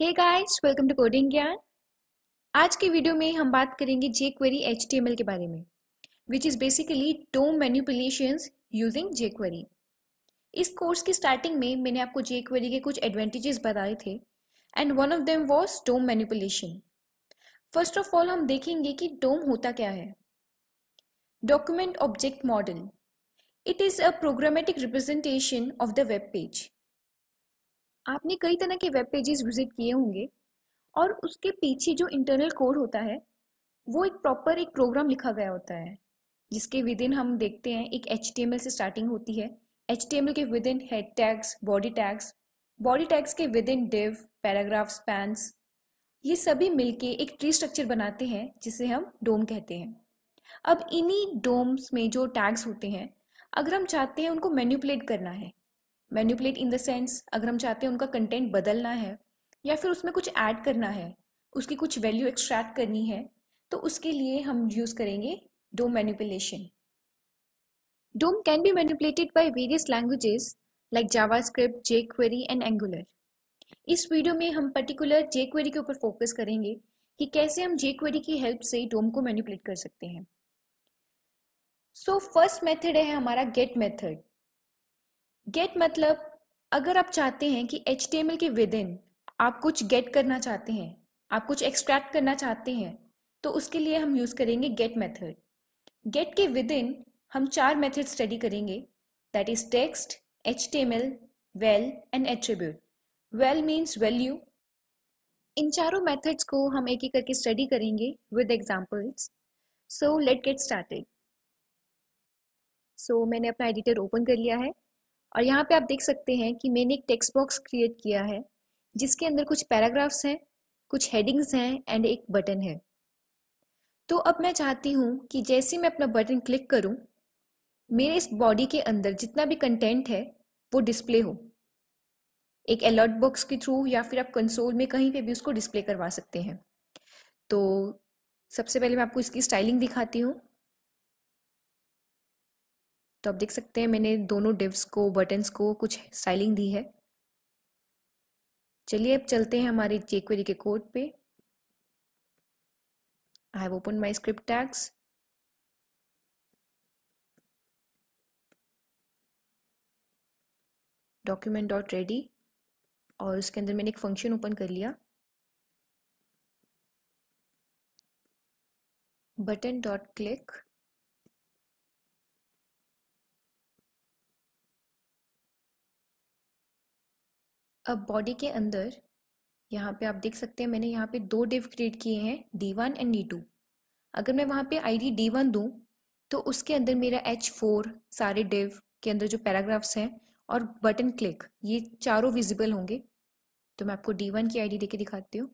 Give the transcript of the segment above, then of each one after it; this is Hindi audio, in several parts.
Hey guys welcome to coding Gyan आज के वीडियो में हम बात करेंगे जे क्वेरी एच के बारे में which is basically DOM manipulations using jQuery इस कोर्स की स्टार्टिंग में मैंने आपको जे क्वेरी के कुछ एडवांटेजेस बताए थे and one of them was DOM manipulation first of all हम देखेंगे कि डोम होता क्या है document object model it is a programmatic representation of the web page आपने कई तरह के वेब पेजेस विजिट किए होंगे और उसके पीछे जो इंटरनल कोड होता है वो एक प्रॉपर एक प्रोग्राम लिखा गया होता है जिसके विद इन हम देखते हैं एक एच से स्टार्टिंग होती है एच के within head tags body tags body tags के within div paragraph spans ये सभी मिलके एक ट्री स्ट्रक्चर बनाते हैं जिसे हम डोम कहते हैं अब इन्हीं डोम्स में जो टैग्स होते हैं अगर हम चाहते हैं उनको मैन्यूपुलेट करना है मैन्यूपलेट इन द सेंस अगर हम चाहते हैं उनका कंटेंट बदलना है या फिर उसमें कुछ ऐड करना है उसकी कुछ वैल्यू एक्सट्रैक्ट करनी है तो उसके लिए हम यूज़ करेंगे DOM manipulation be can by various languages like JavaScript jQuery and Angular इस वीडियो में हम पर्टिकुलर क्वेरी के ऊपर फोकस करेंगे कि कैसे हम क्वेरी की हेल्प से डोम को मैनिपुलेट कर सकते हैं सो फर्स्ट मेथड है हमारा गेट मेथड गेट मतलब अगर आप चाहते हैं कि एच के विद इन आप कुछ गेट करना चाहते हैं आप कुछ एक्सट्रैक्ट करना चाहते हैं तो उसके लिए हम यूज़ करेंगे गेट मेथड गेट के विद इन हम चार मेथड स्टडी करेंगे that is text H val and attribute val means value इन चारों मेथड्स को हम एक एक करके स्टडी करेंगे with examples so let get started सो मैंने अपना एडिटर ओपन कर लिया है और यहाँ पे आप देख सकते हैं कि मैंने एक टेक्स्ट बॉक्स क्रिएट किया है जिसके अंदर कुछ पैराग्राफ्स हैं कुछ हेडिंग्स हैं एंड एक बटन है तो अब मैं चाहती हूँ कि जैसे मैं अपना बटन क्लिक करूँ मेरे इस बॉडी के अंदर जितना भी कंटेंट है वो डिस्प्ले हो एक अलर्ट बॉक्स के थ्रू या फिर आप कंसोल में कहीं पे भी उसको डिस्प्ले करवा सकते हैं तो सबसे पहले मैं आपको इसकी स्टाइलिंग दिखाती हूँ तो आप देख सकते हैं मैंने दोनों डिव्स को बटन्स को कुछ स्टाइलिंग दी है चलिए अब चलते हैं हमारे जेक्वेरी के कोड पे I have open my script tags document dot ready और उसके अंदर मैंने एक फंक्शन ओपन कर लिया बटन डॉट क्लिक अब बॉडी के अंदर यहाँ पे आप देख सकते हैं मैंने यहाँ पे दो डिव क्रिएट किए हैं D one and D two अगर मैं वहाँ पे आई डी डी वन दूँ तो उसके अंदर मेरा एच फोर सारे डिव के अंदर जो पैराग्राफ्स हैं और बटन क्लिक ये चारों विजिबल होंगे तो मैं आपको डी वन की आई डी देके दिखाती हूँ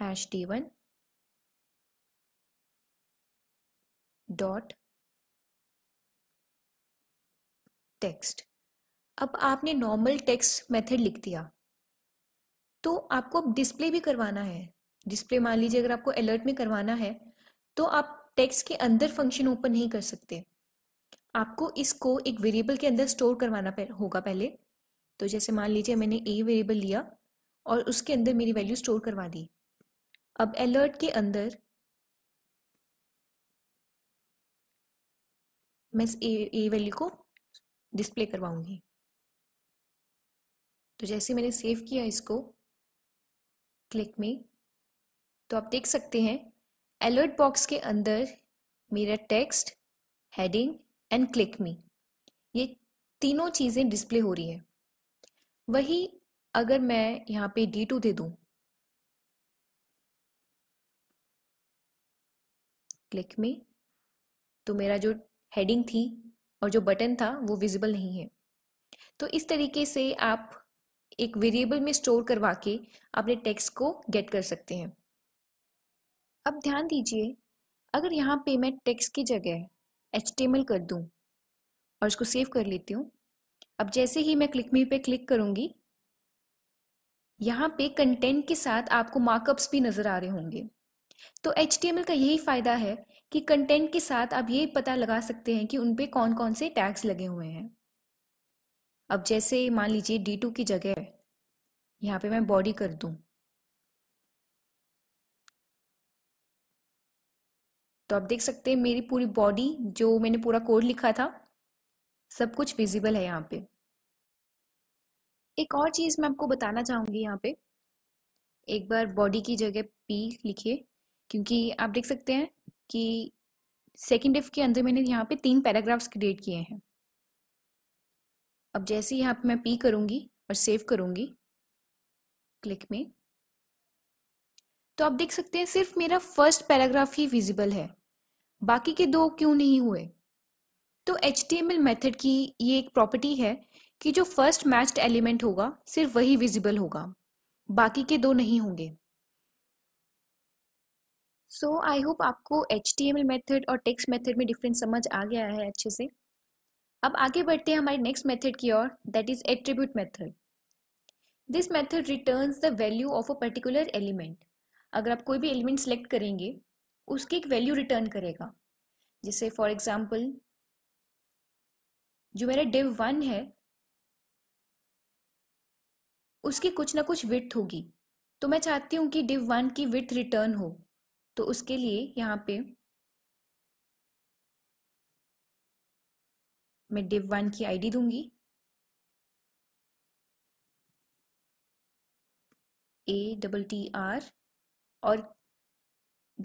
hash D one dot text अब आपने नॉर्मल टेक्स्ट मेथड लिख दिया तो आपको डिस्प्ले भी करवाना है डिस्प्ले मान लीजिए अगर आपको अलर्ट में करवाना है तो आप टेक्स्ट के अंदर फंक्शन ओपन नहीं कर सकते आपको इसको एक वेरिएबल के अंदर स्टोर करवाना होगा पहले तो जैसे मान लीजिए मैंने ए वेरिएबल लिया और उसके अंदर मेरी वैल्यू स्टोर करवा दी अब अलर्ट के अंदर मैं ए ए वैल्यू को डिस्प्ले करवाऊंगी तो जैसे मैंने सेव किया इसको क्लिक में तो आप देख सकते हैं अलर्ट बॉक्स के अंदर मेरा टेक्स्ट हेडिंग एंड क्लिक में ये तीनों चीज़ें डिस्प्ले हो रही है वही अगर मैं यहाँ पे डी टू दे दू क्लिक में तो मेरा जो हेडिंग थी और जो बटन था वो विजिबल नहीं है तो इस तरीके से आप एक वेरिएबल में स्टोर करवा के अपने टेक्स्ट को गेट कर सकते हैं अब ध्यान दीजिए अगर यहाँ पे मैं टेक्स्ट की जगह एच कर दूँ और इसको सेव कर लेती हूँ अब जैसे ही मैं क्लिक मी पे क्लिक करूँगी यहाँ पे कंटेंट के साथ आपको मार्कअप्स भी नज़र आ रहे होंगे तो एच का यही फ़ायदा है कि कंटेंट के साथ आप ये पता लगा सकते हैं कि उन पे कौन कौन से टैग्स लगे हुए हैं अब जैसे मान लीजिए डी टू की जगह यहाँ पे मैं बॉडी कर दूँ तो आप देख सकते हैं मेरी पूरी बॉडी जो मैंने पूरा कोड लिखा था सब कुछ विजिबल है यहाँ पे एक और चीज़ मैं आपको बताना चाहूंगी यहाँ पे एक बार बॉडी की जगह पी लिखिए क्योंकि आप देख सकते हैं कि सेकेंड इफ के अंदर मैंने यहाँ पे तीन पैराग्राफ्स क्रिएट किए हैं अब जैसे यहाँ पे मैं पी करूँगी और सेव करूँगी क्लिक में तो आप देख सकते हैं सिर्फ मेरा फर्स्ट पैराग्राफ ही विजिबल है बाकी के दो क्यों नहीं हुए तो H T M L method की ये एक प्रॉपर्टी है कि जो फर्स्ट मैच्ड एलिमेंट होगा सिर्फ वही विजिबल होगा बाकी के दो नहीं होंगे सो आई होप आपको H T M L method और टेक्स्ट मेथड में डिफरेंस समझ आ गया है अच्छे से अब आगे बढ़ते हैं हमारे नेक्स्ट मेथड की ओर that is attribute method this method returns the value of a particular element अगर आप कोई भी एलिमेंट सेलेक्ट करेंगे उसकी एक वैल्यू रिटर्न करेगा जैसे फॉर एग्जाम्पल जो मेरा डिव वन है उसकी कुछ ना कुछ विथ होगी तो मैं चाहती हूँ कि डिव वन की विथ रिटर्न हो तो उसके लिए यहाँ पे मैं डिव वन की आईडी दूंगी ए डबल टी आर और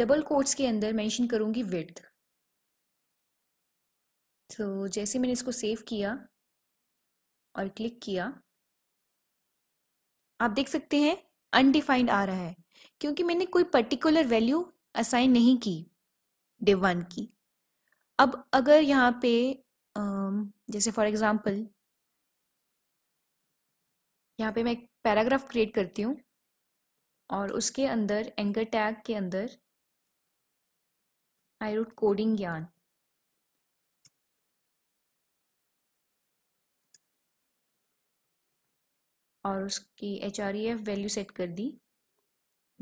डबल कोट्स के अंदर मेंशन करूंगी विथ तो जैसे मैंने इसको सेव किया और क्लिक किया आप देख सकते हैं अनडिफाइंड आ रहा है क्योंकि मैंने कोई पर्टिकुलर वैल्यू असाइन नहीं की डे वन की अब अगर यहाँ पे जैसे फॉर एग्जांपल यहाँ पे मैं एक पैराग्राफ क्रिएट करती हूँ और उसके अंदर एंकर टैग के अंदर आई रूट कोडिंग ज्ञान और उसकी H R E F value set कर दी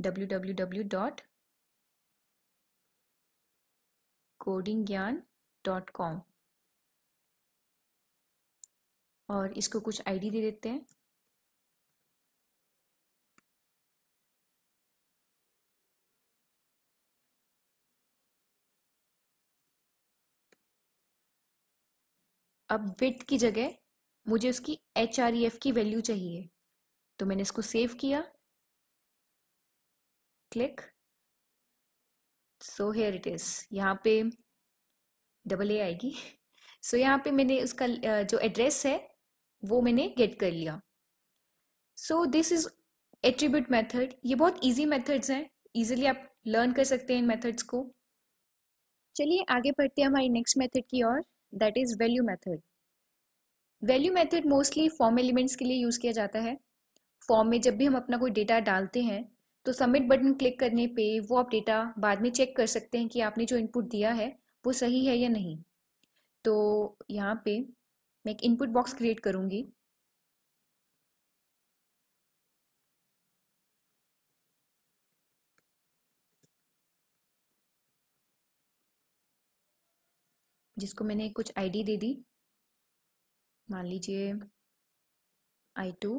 W W W dot codingyan.com और इसको कुछ आईडी दे देते हैं अब विथ की जगह मुझे उसकी एच आर ई एफ की वैल्यू चाहिए तो मैंने इसको सेव किया click so here it is यहाँ पे डबल ए आएगी सो so, यहाँ पे मैंने उसका जो एड्रेस है वो मैंने गेट कर लिया so this is attribute method ये बहुत इजी मेथड्स हैं इजीली आप लर्न कर सकते हैं इन मेथड्स को चलिए आगे बढ़ते हैं हमारी नेक्स्ट मेथड की ओर that is value method value method mostly form elements के लिए यूज़ किया जाता है फॉर्म में जब भी हम अपना कोई डेटा डालते हैं तो सबमिट बटन क्लिक करने पे वो आप डेटा बाद में चेक कर सकते हैं कि आपने जो इनपुट दिया है वो सही है या नहीं तो यहाँ पे मैं एक इनपुट बॉक्स क्रिएट करूँगी जिसको मैंने कुछ आईडी दे दी मान लीजिए आई टू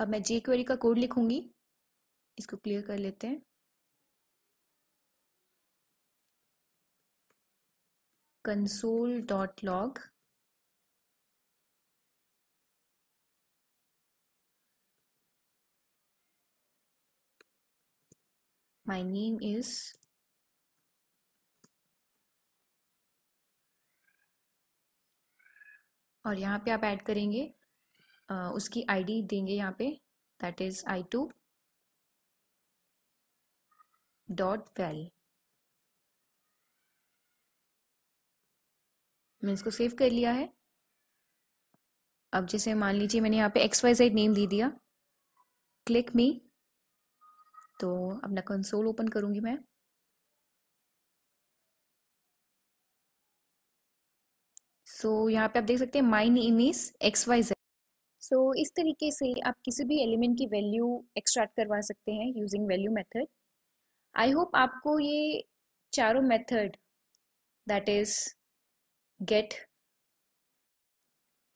अब मैं जे क्वेरी का कोड लिखूंगी इसको क्लियर कर लेते हैं console dot log my name is और यहां पे आप ऐड करेंगे उसकी आईडी देंगे यहाँ पे that is I two dot val मैंने इसको सेव कर लिया है अब जैसे मान लीजिए मैंने यहाँ पे एक्स वाई जेड नेम दे दिया क्लिक मी तो अपना कंसोल ओपन करूंगी मैं सो so, यहाँ पे आप देख सकते हैं main image X Y Z so so, इस तरीके से आप किसी भी एलिमेंट की वैल्यू एक्सट्रैक्ट करवा सकते हैं using value method I hope आपको ये चारों method that is get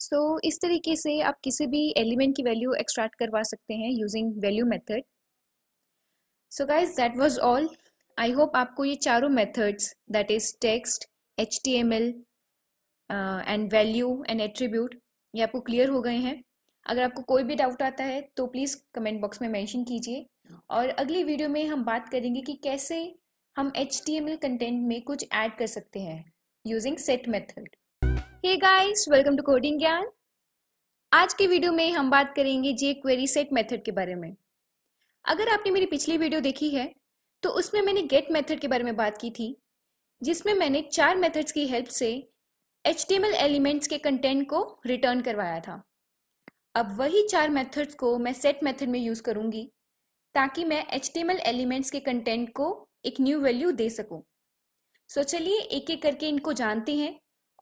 so इस तरीके से आप किसी भी एलिमेंट की वैल्यू एक्सट्रैक्ट करवा सकते हैं using value method so guys that was all I hope आपको ये चारों methods that is text H T M L and value and attribute ये आपको क्लियर हो गए हैं अगर आपको कोई भी डाउट आता है तो प्लीज़ कमेंट बॉक्स में मेंशन कीजिए और अगली वीडियो में हम बात करेंगे कि कैसे हम एच कंटेंट में कुछ ऐड कर सकते हैं using set method hey guys welcome to coding Gyan आज के वीडियो में हम बात करेंगे जे क्वेरी सेट मेथड के बारे में अगर आपने मेरी पिछली वीडियो देखी है तो उसमें मैंने गेट मेथड के बारे में बात की थी जिसमें मैंने चार मेथड्स की हेल्प से एच एलिमेंट्स के कंटेंट को रिटर्न करवाया था अब वही चार मेथड्स को मैं सेट मेथड में यूज करूंगी ताकि मैं एच एलिमेंट्स के कंटेंट को एक न्यू वैल्यू दे सकूं सो चलिए एक एक करके इनको जानते हैं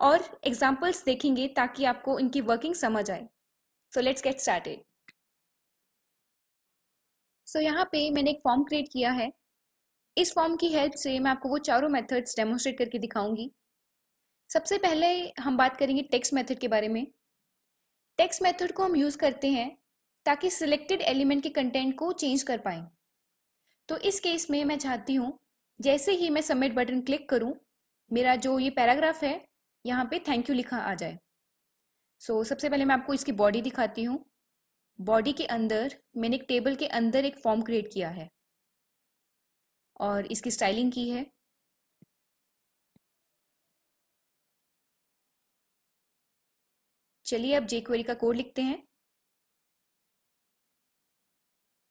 और एग्जाम्पल्स देखेंगे ताकि आपको इनकी वर्किंग समझ आए so let's get started so यहाँ पे मैंने एक फॉर्म क्रिएट किया है इस फॉर्म की हेल्प से मैं आपको वो चारों मेथड्स डेमोस्ट्रेट करके दिखाऊंगी सबसे पहले हम बात करेंगे टेक्स्ट मेथड के बारे में टेक्स्ट मेथड को हम यूज़ करते हैं ताकि सिलेक्टेड एलिमेंट के कंटेंट को चेंज कर पाएँ तो इस केस में मैं चाहती हूँ जैसे ही मैं सबमिट बटन क्लिक करूँ मेरा जो ये पैराग्राफ है यहाँ पे थैंक यू लिखा आ जाए सो so, सबसे पहले मैं आपको इसकी बॉडी दिखाती हूँ बॉडी के अंदर मैंने एक टेबल के अंदर एक फॉर्म क्रिएट किया है और इसकी स्टाइलिंग की है चलिए अब जेक्वेरी का कोड लिखते हैं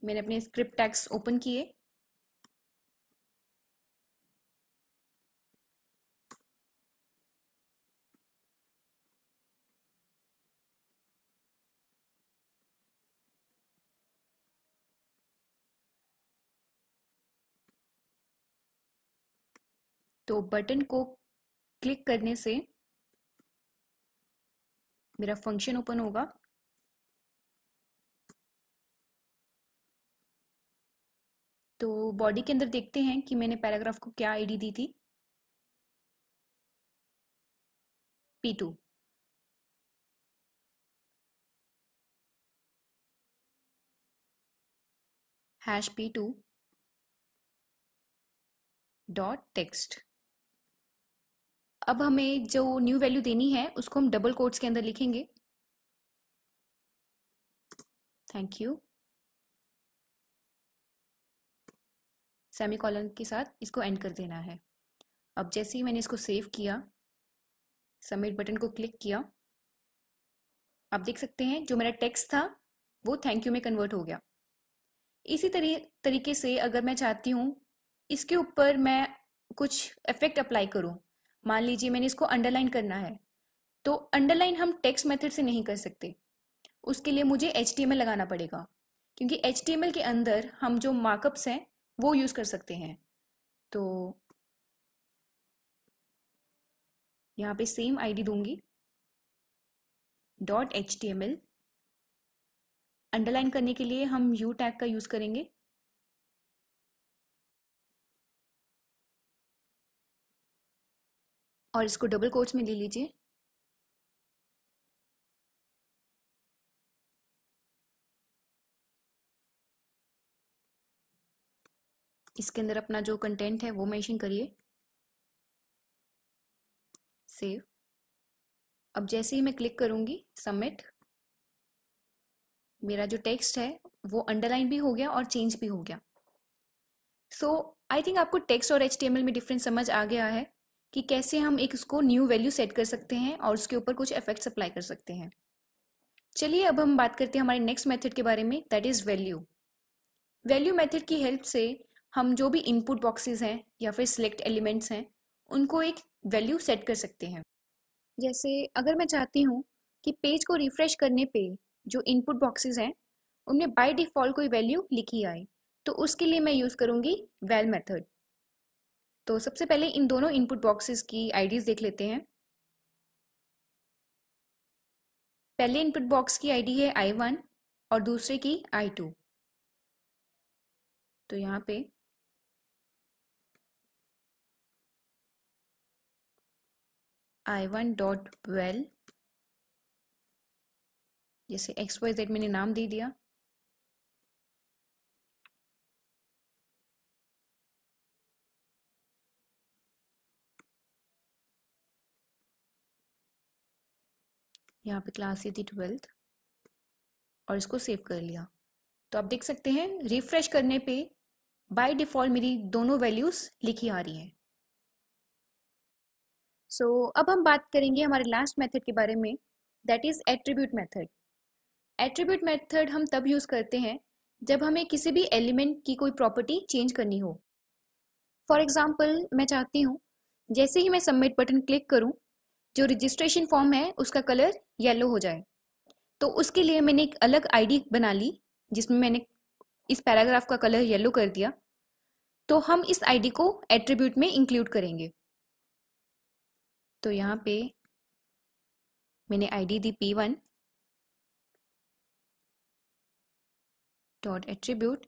मैंने अपने स्क्रिप्ट टैक्स ओपन किए तो बटन को क्लिक करने से मेरा फंक्शन ओपन होगा तो बॉडी के अंदर देखते हैं कि मैंने पैराग्राफ को क्या आईडी दी थी P two hash P two dot text अब हमें जो न्यू वैल्यू देनी है उसको हम डबल कोट्स के अंदर लिखेंगे थैंक यू सेमी कॉलन के साथ इसको एंड कर देना है अब जैसे ही मैंने इसको सेव किया सबमिट बटन को क्लिक किया आप देख सकते हैं जो मेरा टेक्स्ट था वो थैंक यू में कन्वर्ट हो गया इसी तरी, तरीके से अगर मैं चाहती हूँ इसके ऊपर मैं कुछ इफेक्ट अप्लाई करूँ मान लीजिए मैंने इसको अंडरलाइन करना है तो अंडरलाइन हम टेक्स्ट मेथड से नहीं कर सकते उसके लिए मुझे एच लगाना पड़ेगा क्योंकि एच के अंदर हम जो मार्कअप्स हैं वो यूज़ कर सकते हैं तो यहाँ पे सेम आईडी दूंगी डॉट एच अंडरलाइन करने के लिए हम यू टैग का यूज़ करेंगे और इसको डबल कोट्स में ले लीजिए इसके अंदर अपना जो कंटेंट है वो मेंशन करिए सेव अब जैसे ही मैं क्लिक करूंगी सबमिट मेरा जो टेक्स्ट है वो अंडरलाइन भी हो गया और चेंज भी हो गया सो आई थिंक आपको टेक्स्ट और एच में डिफरेंस समझ आ गया है कि कैसे हम एक उसको न्यू वैल्यू सेट कर सकते हैं और उसके ऊपर कुछ इफेक्ट्स अप्लाई कर सकते हैं चलिए अब हम बात करते हैं हमारे नेक्स्ट मेथड के बारे में that is value value method की हेल्प से हम जो भी इनपुट बॉक्सेस हैं या फिर सिलेक्ट एलिमेंट्स हैं उनको एक वैल्यू सेट कर सकते हैं जैसे अगर मैं चाहती हूँ कि पेज को रिफ्रेश करने पे जो इनपुट बॉक्सेस हैं उनमें बाय डिफ़ॉल्ट कोई वैल्यू लिखी आए तो उसके लिए मैं यूज़ करूँगी वैल मेथड तो सबसे पहले इन दोनों इनपुट बॉक्सेस की आईडीज़ देख लेते हैं पहले इनपुट बॉक्स की आईडी है आई वन और दूसरे की आई टू तो यहाँ पे आई वन डॉट वेल जैसे एक्स वाई जेड मैंने नाम दे दिया यहाँ पे क्लास ये थी ट्वेल्थ और इसको सेव कर लिया तो आप देख सकते हैं रिफ्रेश करने पे बाय डिफॉल्ट मेरी दोनों वैल्यूज लिखी आ रही हैं सो so, अब हम बात करेंगे हमारे लास्ट मेथड के बारे में that is attribute method attribute method हम तब यूज करते हैं जब हमें किसी भी एलिमेंट की कोई प्रॉपर्टी चेंज करनी हो फॉर एग्जाम्पल मैं चाहती हूँ जैसे ही मैं सबमिट बटन क्लिक करूँ जो रजिस्ट्रेशन फॉर्म है उसका कलर येलो हो जाए तो उसके लिए मैंने एक अलग आईडी बना ली जिसमें मैंने इस पैराग्राफ का कलर येलो कर दिया तो हम इस आईडी को एट्रीब्यूट में इंक्लूड करेंगे तो यहाँ पे मैंने आईडी दी P one dot attribute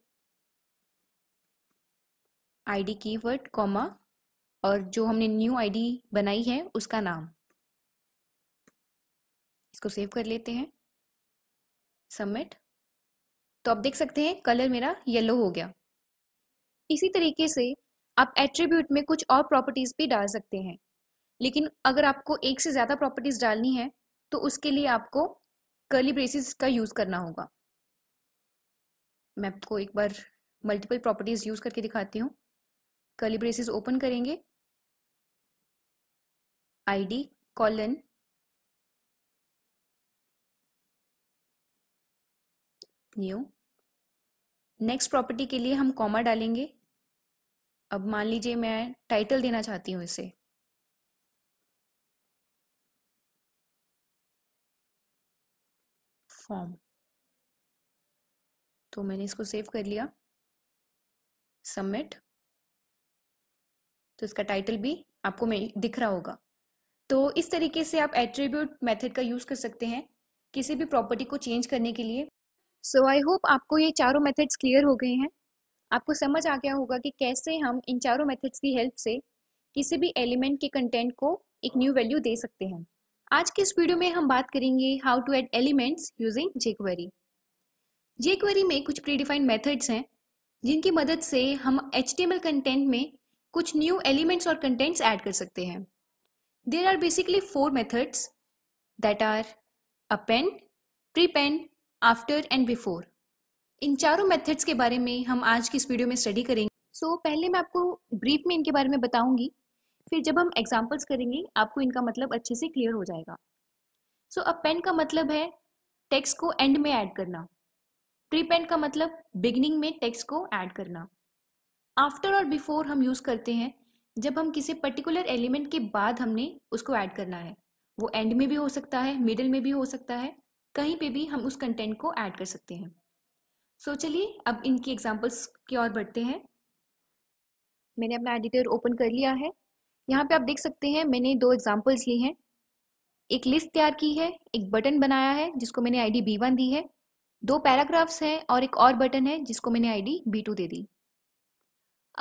ID keyword comma और जो हमने न्यू आईडी बनाई है उसका नाम इसको सेव कर लेते हैं सबमिट तो आप देख सकते हैं कलर मेरा येलो हो गया इसी तरीके से आप एट्रीब्यूट में कुछ और प्रॉपर्टीज भी डाल सकते हैं लेकिन अगर आपको एक से ज़्यादा प्रॉपर्टीज डालनी है तो उसके लिए आपको कर्ली ब्रेसिस का यूज़ करना होगा मैं आपको एक बार मल्टीपल प्रॉपर्टीज यूज़ करके दिखाती हूँ कर्ली ब्रेसिस ओपन करेंगे ID colon new next property के लिए हम कॉमा डालेंगे अब मान लीजिए मैं टाइटल देना चाहती हूँ इसे फॉर्म तो मैंने इसको सेव कर लिया सबमिट तो इसका टाइटल भी आपको दिख रहा होगा तो इस तरीके से आप एट्रीब्यूट मेथड का यूज कर सकते हैं किसी भी प्रॉपर्टी को चेंज करने के लिए सो आई होप आपको ये चारों मेथड्स क्लियर हो गए हैं आपको समझ आ गया होगा कि कैसे हम इन चारों मेथड्स की हेल्प से किसी भी एलिमेंट के कंटेंट को एक न्यू वैल्यू दे सकते हैं आज के इस वीडियो में हम बात करेंगे how to add elements using jQuery jQuery में कुछ प्रीडिफाइंड मेथड्स हैं जिनकी मदद से हम एच कंटेंट में कुछ न्यू एलिमेंट्स और कंटेंट्स ऐड कर सकते हैं there are basically four methods that are append prepend after and before इन चारों मेथड्स के बारे में हम आज की इस वीडियो में स्टडी करेंगे सो so, पहले मैं आपको ब्रीफ में इनके बारे में बताऊंगी फिर जब हम एग्जाम्पल्स करेंगे आपको इनका मतलब अच्छे से क्लियर हो जाएगा सो अब पेन का मतलब है टेक्स्ट को एंड में ऐड करना प्री पेन का मतलब बिगिनिंग में टेक्स्ट को ऐड करना आफ्टर और बिफोर हम यूज़ करते हैं जब हम किसी पर्टिकुलर एलिमेंट के बाद हमने उसको ऐड करना है वो एंड में भी हो सकता है मिडिल में भी हो सकता है कहीं पे भी हम उस कंटेंट को ऐड कर सकते हैं सो so, चलिए अब इनकी एग्जाम्पल्स की ओर बढ़ते हैं मैंने अपना एडिटर ओपन कर लिया है यहाँ पे आप देख सकते हैं मैंने दो एग्जाम्पल्स ली हैं एक लिस्ट तैयार की है एक बटन बनाया है जिसको मैंने आईडी बी वन दी है दो पैराग्राफ्स हैं और एक और बटन है जिसको मैंने आई बी टू दे दी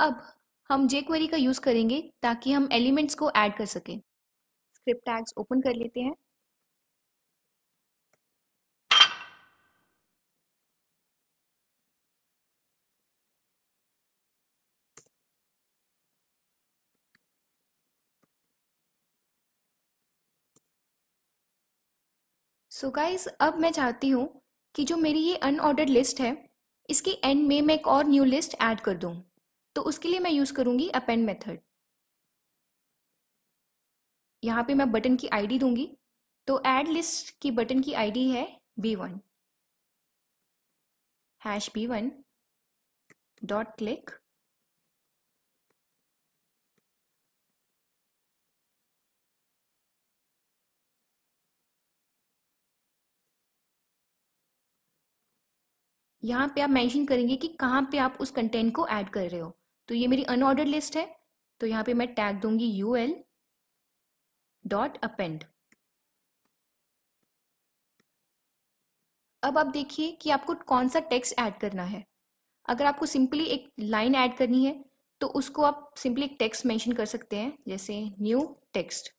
अब हम जे क्वेरी का यूज़ करेंगे ताकि हम एलिमेंट्स को ऐड कर सकें स्क्रिप्ट टैग्स ओपन कर लेते हैं सो so गाइज अब मैं चाहती हूँ कि जो मेरी ये अनऑर्डर्ड लिस्ट है इसके एंड में मैं एक और न्यू लिस्ट ऐड कर दूँ तो उसके लिए मैं यूज़ करूँगी अपेंड मेथड यहाँ पे मैं बटन की आईडी दूंगी तो ऐड लिस्ट की बटन की आईडी है B one hash B one dot click यहाँ पे आप मेंशन करेंगे कि कहाँ पे आप उस कंटेंट को ऐड कर रहे हो तो ये मेरी अनऑर्डर लिस्ट है तो यहाँ पे मैं टैग दूंगी यू एल डॉट अपेंड अब आप देखिए कि आपको कौन सा टेक्स्ट ऐड करना है अगर आपको सिंपली एक लाइन ऐड करनी है तो उसको आप सिंपली एक टेक्स्ट मेंशन कर सकते हैं जैसे न्यू टेक्स्ट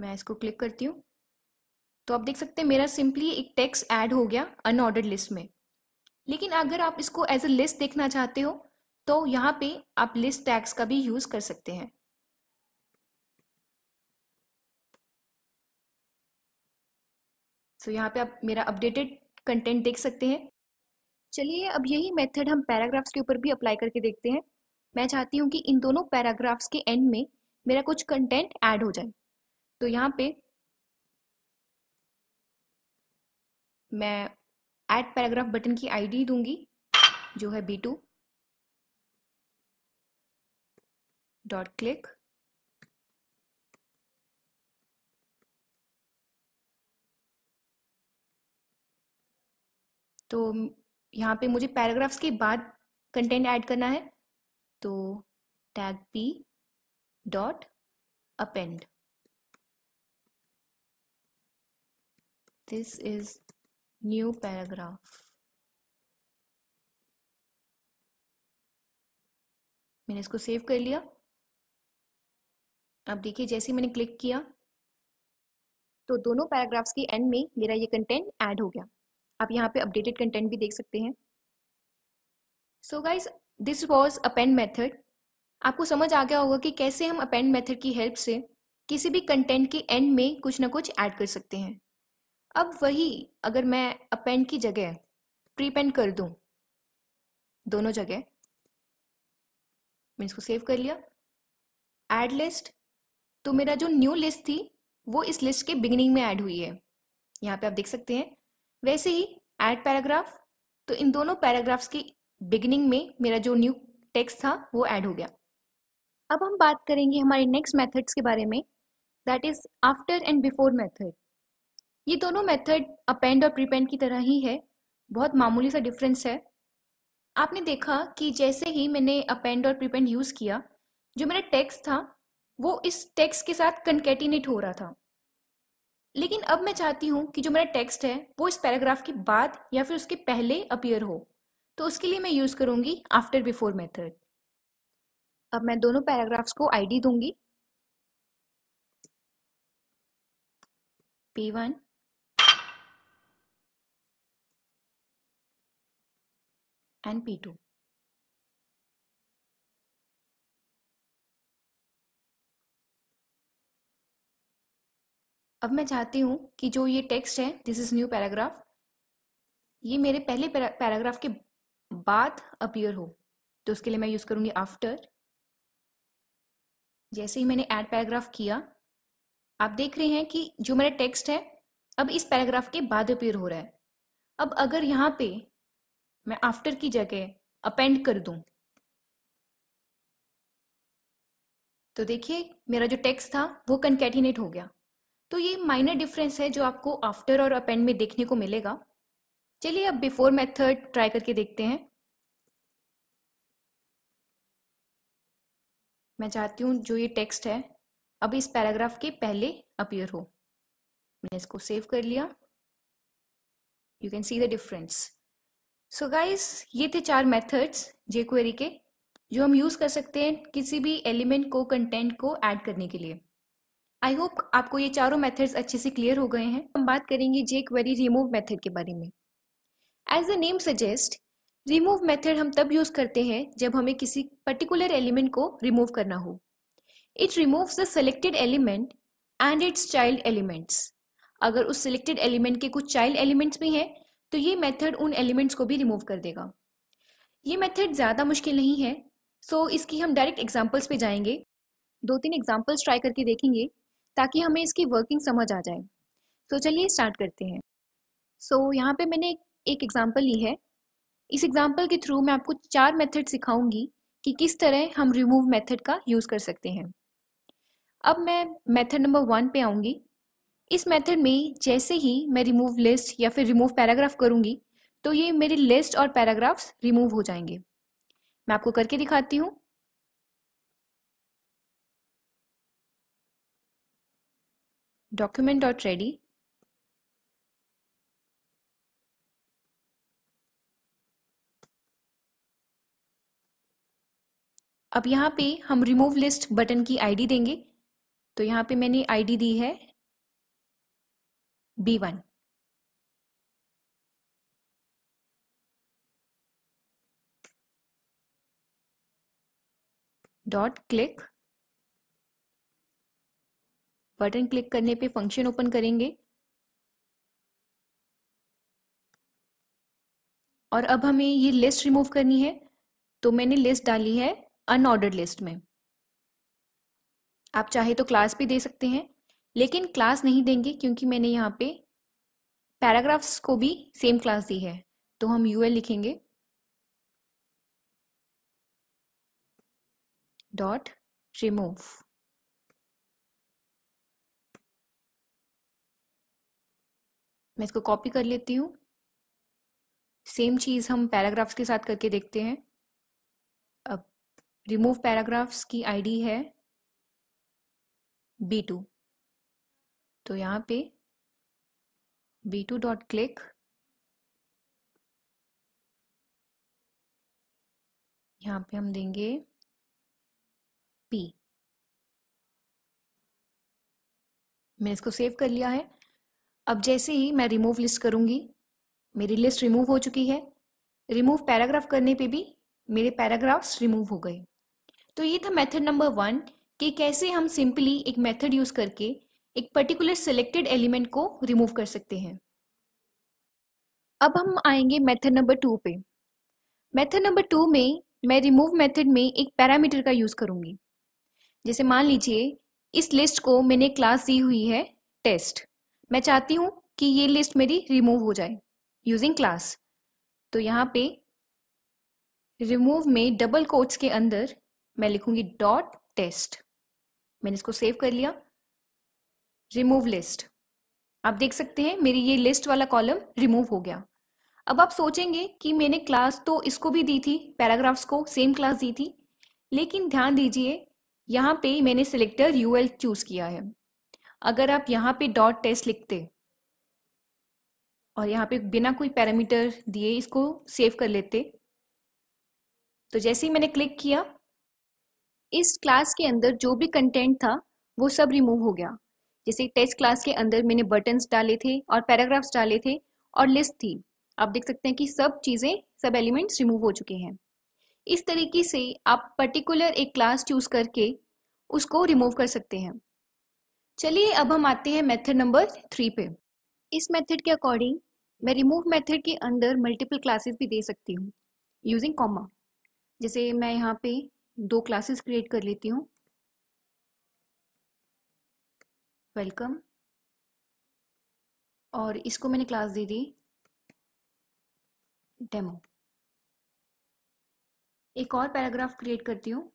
मैं इसको क्लिक करती हूँ तो आप देख सकते हैं मेरा सिंपली एक टेक्स्ट ऐड हो गया अनऑर्डर्ड लिस्ट में लेकिन अगर आप इसको एज ए लिस्ट देखना चाहते हो तो यहाँ पे आप लिस्ट टैक्स का भी यूज कर सकते हैं सो so, यहाँ पे आप मेरा अपडेटेड कंटेंट देख सकते हैं चलिए अब यही मेथड हम पैराग्राफ्स के ऊपर भी अप्लाई करके देखते हैं मैं चाहती हूँ कि इन दोनों पैराग्राफ्स के एंड में मेरा कुछ कंटेंट ऐड हो जाए तो यहाँ पे मैं एड पैराग्राफ बटन की आईडी दूंगी जो है बी टू डॉट क्लिक तो यहाँ पे मुझे पैराग्राफ्स के बाद कंटेंट ऐड करना है तो tag P dot append this is new paragraph मैंने इसको सेव कर लिया अब देखिए जैसे मैंने क्लिक किया तो दोनों पैराग्राफ्स के एंड में मेरा ये कंटेंट ऐड हो गया आप यहाँ पे अपडेटेड कंटेंट भी देख सकते हैं so guys this was append method आपको समझ आ गया होगा कि कैसे हम अपेंड मेथड की हेल्प से किसी भी कंटेंट के एंड में कुछ ना कुछ ऐड कर सकते हैं अब वही अगर मैं अपेंड की जगह प्रीपेंड कर दूं दोनों जगह मैं इसको सेव कर लिया एड लिस्ट तो मेरा जो न्यू लिस्ट थी वो इस लिस्ट के बिगनिंग में ऐड हुई है यहाँ पे आप देख सकते हैं वैसे ही एड पैराग्राफ तो इन दोनों पैराग्राफ्स की बिगनिंग में मेरा जो न्यू टेक्स्ट था वो ऐड हो गया अब हम बात करेंगे हमारे नेक्स्ट मेथड्स के बारे में that is after and before method ये दोनों मेथड अपेंड और प्रीपेंड की तरह ही है बहुत मामूली सा डिफरेंस है आपने देखा कि जैसे ही मैंने अपेंड और प्रीपेंड यूज़ किया जो मेरा टेक्स्ट था वो इस टेक्स्ट के साथ कंकेटिनेट हो रहा था लेकिन अब मैं चाहती हूँ कि जो मेरा टेक्स्ट है वो इस पैराग्राफ के बाद या फिर उसके पहले अपियर हो तो उसके लिए मैं यूज़ करूँगी आफ्टर बिफोर मेथड अब मैं दोनों पैराग्राफ्स को आईडी दूंगी पी वन and अब मैं चाहती हूं कि जो ये टेक्स्ट है दिस इज न्यू पैराग्राफ ये मेरे पहले पैराग्राफ के बाद अपीयर हो तो उसके लिए मैं यूज़ करूंगी आफ्टर जैसे ही मैंने ऐड पैराग्राफ किया आप देख रहे हैं कि जो मेरा टेक्स्ट है अब इस पैराग्राफ के बाद अपीयर हो रहा है अब अगर यहाँ पे मैं आफ्टर की जगह अपेंड कर दूं तो देखिए मेरा जो टेक्स्ट था वो कंकेटिनेट हो गया तो ये माइनर डिफरेंस है जो आपको आफ्टर और अपेंड में देखने को मिलेगा चलिए अब बिफोर मेथड ट्राई करके देखते हैं मैं चाहती हूँ जो ये टेक्स्ट है अब इस पैराग्राफ के पहले अपीयर हो मैंने इसको सेव कर लिया you can see the difference so so guys ये थे चार मेथड्स जे क्वेरी के जो हम यूज़ कर सकते हैं किसी भी एलिमेंट को कंटेंट को ऐड करने के लिए आई होप आपको ये चारों मेथड्स अच्छे से क्लियर हो गए हैं हम बात करेंगे जे क्वेरी रिमूव मेथड के बारे में as the name suggest remove method हम तब यूज़ करते हैं जब हमें किसी पर्टिकुलर एलिमेंट को रिमूव करना हो it removes the selected element and its child elements अगर उस सिलेक्टेड एलिमेंट के कुछ चाइल्ड एलिमेंट्स भी हैं तो ये मेथड उन एलिमेंट्स को भी रिमूव कर देगा ये मेथड ज़्यादा मुश्किल नहीं है सो so इसकी हम डायरेक्ट एग्जाम्पल्स पे जाएंगे दो तीन एग्जाम्पल्स ट्राई करके देखेंगे ताकि हमें इसकी वर्किंग समझ आ जाए तो so चलिए स्टार्ट करते हैं सो so, यहाँ पे मैंने एक एग्जाम्पल ली है इस एग्जाम्पल के थ्रू मैं आपको चार मेथड सिखाऊंगी कि किस तरह हम रिमूव मेथड का यूज़ कर सकते हैं अब मैं मैथड नंबर वन पर आऊँगी इस मेथड में जैसे ही मैं रिमूव लिस्ट या फिर रिमूव पैराग्राफ करूंगी तो ये मेरी लिस्ट और पैराग्राफ्स रिमूव हो जाएंगे मैं आपको करके दिखाती हूं डॉक्यूमेंट डॉट रेडी अब यहां पे हम रिमूव लिस्ट बटन की आईडी देंगे तो यहां पे मैंने आईडी दी है B1. Dot click button click करने पे फंक्शन ओपन करेंगे और अब हमें ये लिस्ट रिमूव करनी है तो मैंने लिस्ट डाली है अनऑर्डर्ड लिस्ट में आप चाहे तो क्लास भी दे सकते हैं लेकिन क्लास नहीं देंगे क्योंकि मैंने यहाँ पे पैराग्राफ्स को भी सेम क्लास दी है तो हम यू एल लिखेंगे डॉट रिमूव मैं इसको कॉपी कर लेती हूँ सेम चीज़ हम पैराग्राफ्स के साथ करके देखते हैं अब रिमूव पैराग्राफ्स की आईडी है बी टू तो यहाँ पे बी टू डॉट क्लिक यहाँ पे हम देंगे पी मैं इसको सेव कर लिया है अब जैसे ही मैं रिमूव लिस्ट करूंगी मेरी लिस्ट रिमूव हो चुकी है रिमूव पैराग्राफ करने पे भी मेरे पैराग्राफ्स रिमूव हो गए तो ये था मेथड नंबर वन कि कैसे हम सिंपली एक मेथड यूज करके एक पर्टिकुलर सिलेक्टेड एलिमेंट को रिमूव कर सकते हैं अब हम आएंगे मेथड नंबर टू पे मेथड नंबर टू में मैं रिमूव मेथड में एक पैरामीटर का यूज़ करूंगी जैसे मान लीजिए इस लिस्ट को मैंने क्लास दी हुई है टेस्ट मैं चाहती हूँ कि ये लिस्ट मेरी रिमूव हो जाए यूजिंग क्लास तो यहाँ पे रिमूव में डबल कोट्स के अंदर मैं लिखूंगी डॉट टेस्ट मैंने इसको सेव कर लिया रिमूव लिस्ट आप देख सकते हैं मेरी ये लिस्ट वाला कॉलम रिमूव हो गया अब आप सोचेंगे कि मैंने क्लास तो इसको भी दी थी पैराग्राफ्स को सेम क्लास दी थी लेकिन ध्यान दीजिए यहाँ पे मैंने सिलेक्टर यू एल चूज किया है अगर आप यहाँ पे डॉट टेस्ट लिखते और यहाँ पे बिना कोई पैरामीटर दिए इसको सेव कर लेते तो जैसे ही मैंने क्लिक किया इस क्लास के अंदर जो भी कंटेंट था वो सब रिमूव हो गया जैसे टेस्ट क्लास के अंदर मैंने बटन्स डाले थे और पैराग्राफ्स डाले थे और लिस्ट थी आप देख सकते हैं कि सब चीज़ें सब एलिमेंट्स रिमूव हो चुके हैं इस तरीके से आप पर्टिकुलर एक क्लास चूज करके उसको रिमूव कर सकते हैं चलिए अब हम आते हैं मेथड नंबर थ्री पे इस मेथड के अकॉर्डिंग मैं रिमूव मेथड के अंदर मल्टीपल क्लासेस भी दे सकती हूँ यूजिंग कॉमा जैसे मैं यहाँ पे दो क्लासेस क्रिएट कर लेती हूँ वेलकम और इसको मैंने क्लास दे दी डेमो एक और पैराग्राफ क्रिएट करती हूँ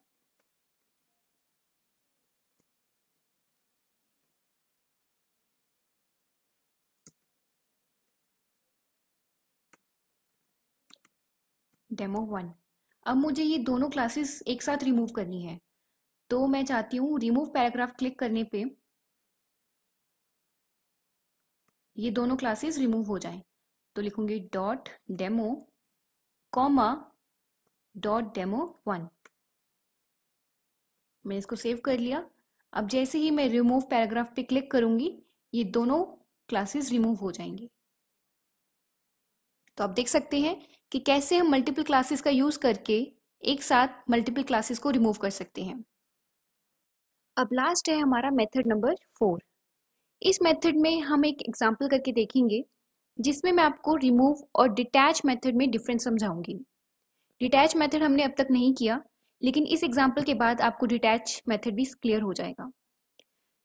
डेमो वन अब मुझे ये दोनों क्लासेस एक साथ रिमूव करनी है तो मैं चाहती हूँ रिमूव पैराग्राफ क्लिक करने पे ये दोनों क्लासेस रिमूव हो जाएं तो लिखूंगी dot demo comma dot demo one मैंने इसको सेव कर लिया अब जैसे ही मैं रिमूव पैराग्राफ पे क्लिक करूंगी ये दोनों क्लासेस रिमूव हो जाएंगी तो आप देख सकते हैं कि कैसे हम मल्टीपल क्लासेस का यूज करके एक साथ मल्टीपल क्लासेस को रिमूव कर सकते हैं अब लास्ट है हमारा मेथड नंबर फोर इस मेथड में हम एक एग्जाम्पल करके देखेंगे जिसमें मैं आपको रिमूव और डिटैच मेथड में डिफरेंस समझाऊंगी डिटैच मेथड हमने अब तक नहीं किया लेकिन इस एग्जाम्पल के बाद आपको डिटैच मेथड भी क्लियर हो जाएगा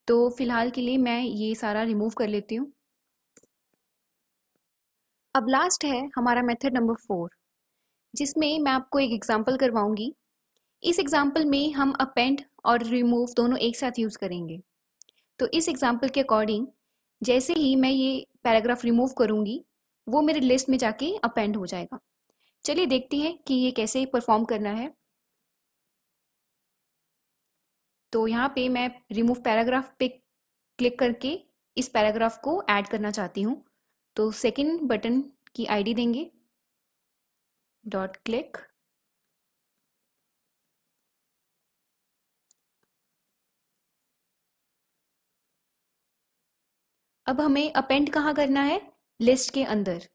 तो फिलहाल के लिए मैं ये सारा रिमूव कर लेती हूँ अब लास्ट है हमारा मेथड नंबर फोर जिसमें मैं आपको एक एग्जाम्पल करवाऊंगी इस एग्जाम्पल में हम अपेंड और रिमूव दोनों एक साथ यूज़ करेंगे तो इस एग्जाम्पल के अकॉर्डिंग जैसे ही मैं ये पैराग्राफ रिमूव करूंगी वो मेरे लिस्ट में जाके अपेंड हो जाएगा चलिए देखते हैं कि ये कैसे परफॉर्म करना है तो यहाँ पे मैं रिमूव पैराग्राफ पे क्लिक करके इस पैराग्राफ को ऐड करना चाहती हूँ तो सेकंड बटन की आईडी देंगे डॉट क्लिक अब हमें अपेंड कहाँ करना है लिस्ट के अंदर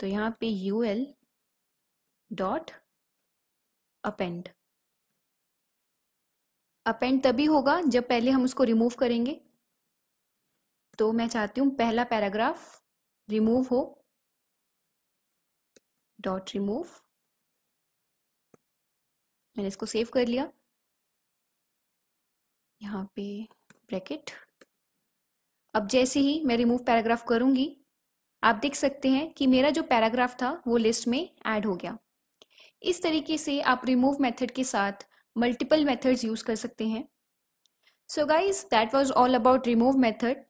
तो यहाँ पे U L dot append append तभी होगा जब पहले हम उसको रिमूव करेंगे तो मैं चाहती हूँ पहला पैराग्राफ रिमूव हो डॉट रिमूव मैंने इसको सेव कर लिया यहाँ पे ब्रैकेट अब जैसे ही मैं रिमूव पैराग्राफ करूंगी आप देख सकते हैं कि मेरा जो पैराग्राफ था वो लिस्ट में ऐड हो गया इस तरीके से आप रिमूव मेथड के साथ मल्टीपल मेथड्स यूज कर सकते हैं so guys that was all about remove method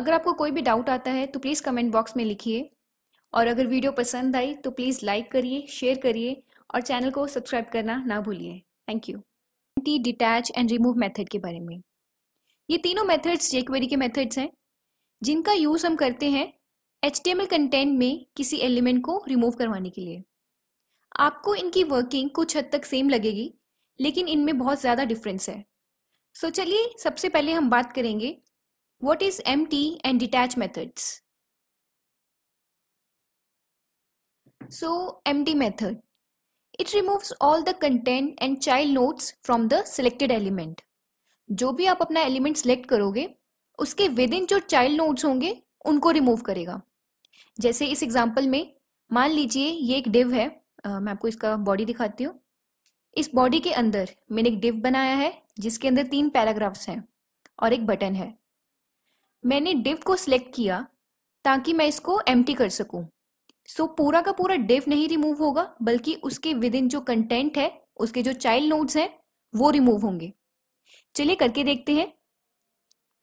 अगर आपको कोई भी डाउट आता है तो प्लीज़ कमेंट बॉक्स में लिखिए और अगर वीडियो पसंद आई तो प्लीज़ लाइक करिए शेयर करिए और चैनल को सब्सक्राइब करना ना भूलिए thank you detach and remove method के बारे में ये तीनों मेथड्स जेक्वेरी के मेथड्स हैं जिनका यूज़ हम करते हैं एच कंटेंट में किसी एलिमेंट को रिमूव करवाने के लिए आपको इनकी वर्किंग कुछ हद तक सेम लगेगी लेकिन इनमें बहुत ज़्यादा डिफरेंस है सो so, चलिए सबसे पहले हम बात करेंगे what is empty and detach so empty method it remove all the content and child nodes from the selected element जो भी आप अपना एलिमेंट सेलेक्ट करोगे उसके विद इन जो चाइल्ड नोड्स होंगे उनको रिमूव करेगा जैसे इस एग्जाम्पल में मान लीजिए ये एक डिव है आ, मैं आपको इसका बॉडी दिखाती हूँ इस बॉडी के अंदर मैंने एक डिव बनाया है जिसके अंदर तीन पैराग्राफ्स हैं और एक बटन है मैंने डिव को सिलेक्ट किया ताकि मैं इसको एम कर सकूं सो so, पूरा का पूरा डिव नहीं रिमूव होगा बल्कि उसके विद इन जो कंटेंट है उसके जो चाइल्ड नोड्स हैं वो रिमूव होंगे चलिए करके देखते हैं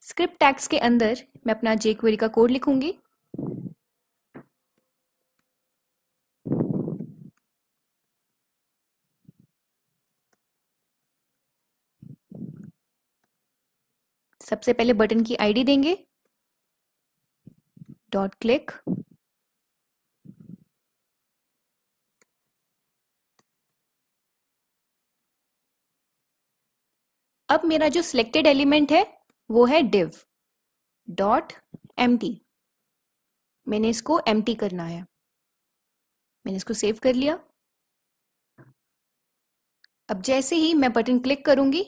स्क्रिप्ट टैग्स के अंदर मैं अपना जे क्वेरी का कोड लिखूंगी सबसे पहले बटन की आईडी देंगे डॉट क्लिक अब मेरा जो सिलेक्टेड एलिमेंट है वो है डिव डॉट एम मैंने इसको एम करना है मैंने इसको सेव कर लिया अब जैसे ही मैं बटन क्लिक करूंगी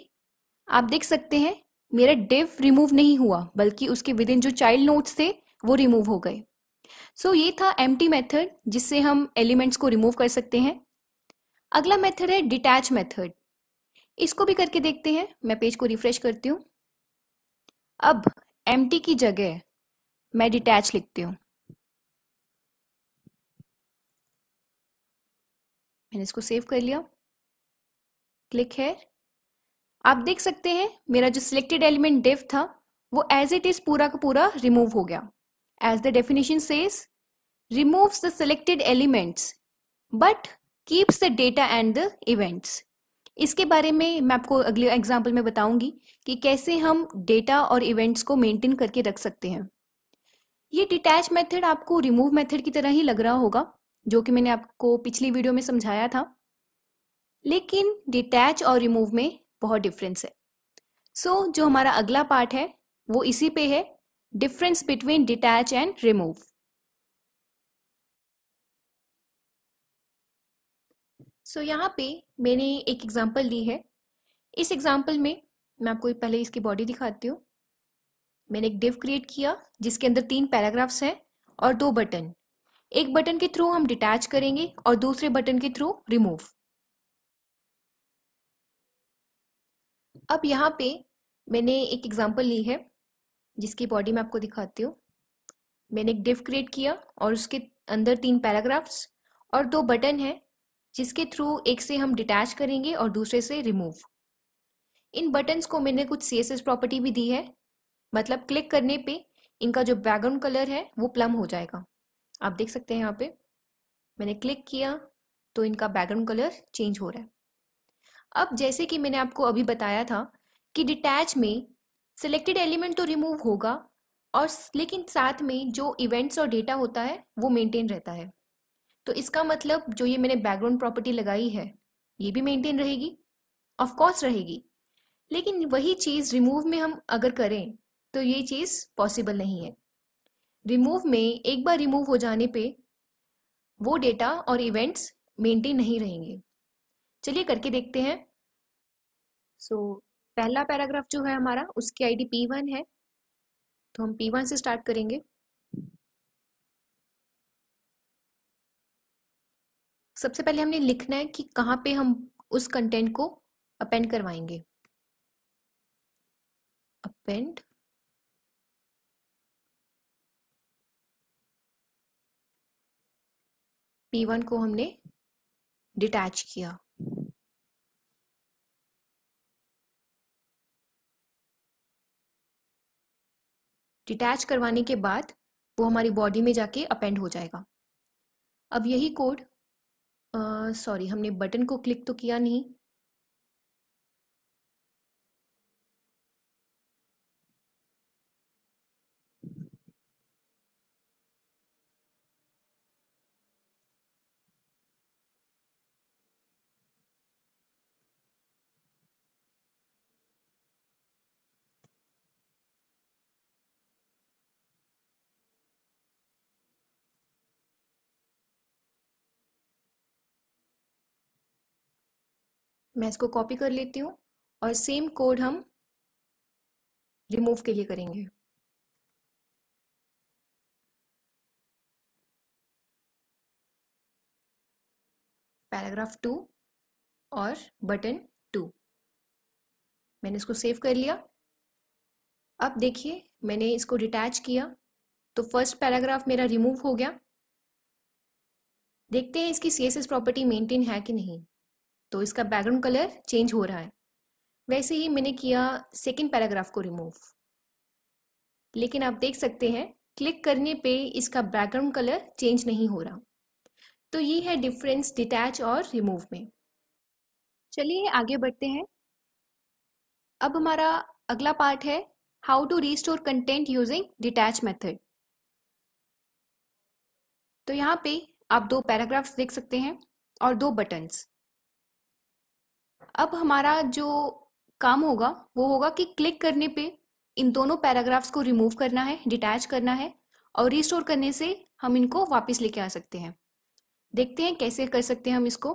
आप देख सकते हैं मेरा डिव रिमूव नहीं हुआ बल्कि उसके विद इन जो चाइल्ड नोट्स थे वो रिमूव हो गए सो so, ये था एम मेथड जिससे हम एलिमेंट्स को रिमूव कर सकते हैं अगला मेथड है डिटैच मेथड इसको भी करके देखते हैं मैं पेज को रिफ्रेश करती हूँ अब एम की जगह मैं डिटैच लिखती हूँ मैंने इसको सेव कर लिया क्लिक है आप देख सकते हैं मेरा जो सिलेक्टेड एलिमेंट डिव था वो एज इट इज पूरा का पूरा रिमूव हो गया as the definition says removes the selected elements but keeps the data and the events इसके बारे में मैं आपको अगले एग्जाम्पल में बताऊंगी कि कैसे हम डेटा और इवेंट्स को मेंटेन करके रख सकते हैं ये डिटैच मेथड आपको रिमूव मेथड की तरह ही लग रहा होगा जो कि मैंने आपको पिछली वीडियो में समझाया था लेकिन डिटैच और रिमूव में बहुत डिफरेंस है सो so, जो हमारा अगला पार्ट है वो इसी पे है difference between detach and remove so so, यहाँ पे मैंने एक एग्जाम्पल ली है इस एग्जाम्पल में मैं आपको पहले इसकी बॉडी दिखाती हूँ मैंने एक डिव क्रिएट किया जिसके अंदर तीन पैराग्राफ्स हैं और दो बटन एक बटन के थ्रू हम डिटैच करेंगे और दूसरे बटन के थ्रू रिमूव अब यहाँ पे मैंने एक एग्जाम्पल ली है जिसकी बॉडी मैं आपको दिखाती हूँ मैंने एक डिव क्रिएट किया और उसके अंदर तीन पैराग्राफ्स और दो बटन है जिसके थ्रू एक से हम डिटैच करेंगे और दूसरे से रिमूव इन बटन्स को मैंने कुछ सी प्रॉपर्टी भी दी है मतलब क्लिक करने पे इनका जो बैकग्राउंड कलर है वो प्लम हो जाएगा आप देख सकते हैं यहाँ पे मैंने क्लिक किया तो इनका बैकग्राउंड कलर चेंज हो रहा है अब जैसे कि मैंने आपको अभी बताया था कि डिटैच में सिलेक्टेड एलिमेंट तो रिमूव होगा और लेकिन साथ में जो इवेंट्स और डेटा होता है वो मेंटेन रहता है तो इसका मतलब जो ये मैंने बैकग्राउंड प्रॉपर्टी लगाई है ये भी मेंटेन रहेगी ऑफ कोर्स रहेगी लेकिन वही चीज रिमूव में हम अगर करें तो ये चीज पॉसिबल नहीं है रिमूव में एक बार रिमूव हो जाने पे वो डेटा और इवेंट्स मेंटेन नहीं रहेंगे चलिए करके देखते हैं सो so, पहला पैराग्राफ जो है हमारा उसकी आईडी P1 है तो हम P1 से स्टार्ट करेंगे सबसे पहले हमने लिखना है कि कहाँ पे हम उस कंटेंट को अपेंड करवाएंगे अपेंड P1 को हमने डिटैच किया डिटैच करवाने के बाद वो हमारी बॉडी में जाके अपेंड हो जाएगा अब यही कोड सॉरी हमने बटन को क्लिक तो किया नहीं मैं इसको कॉपी कर लेती हूँ और सेम कोड हम रिमूव के लिए करेंगे पैराग्राफ टू और बटन टू मैंने इसको सेव कर लिया अब देखिए मैंने इसको डिटैच किया तो फर्स्ट पैराग्राफ मेरा रिमूव हो गया देखते हैं इसकी सी प्रॉपर्टी मेंटेन है कि नहीं तो इसका बैकग्राउंड कलर चेंज हो रहा है वैसे ही मैंने किया सेकेंड पैराग्राफ को रिमूव लेकिन आप देख सकते हैं क्लिक करने पे इसका बैकग्राउंड कलर चेंज नहीं हो रहा तो ये है डिफरेंस डिटैच और रिमूव में चलिए आगे बढ़ते हैं अब हमारा अगला पार्ट है how to restore content using detach method तो यहाँ पे आप दो पैराग्राफ्स देख सकते हैं और दो बटन्स अब हमारा जो काम होगा वो होगा कि क्लिक करने पे इन दोनों पैराग्राफ्स को रिमूव करना है डिटैच करना है और रिस्टोर करने से हम इनको वापस लेके आ सकते हैं देखते हैं कैसे कर सकते हैं हम इसको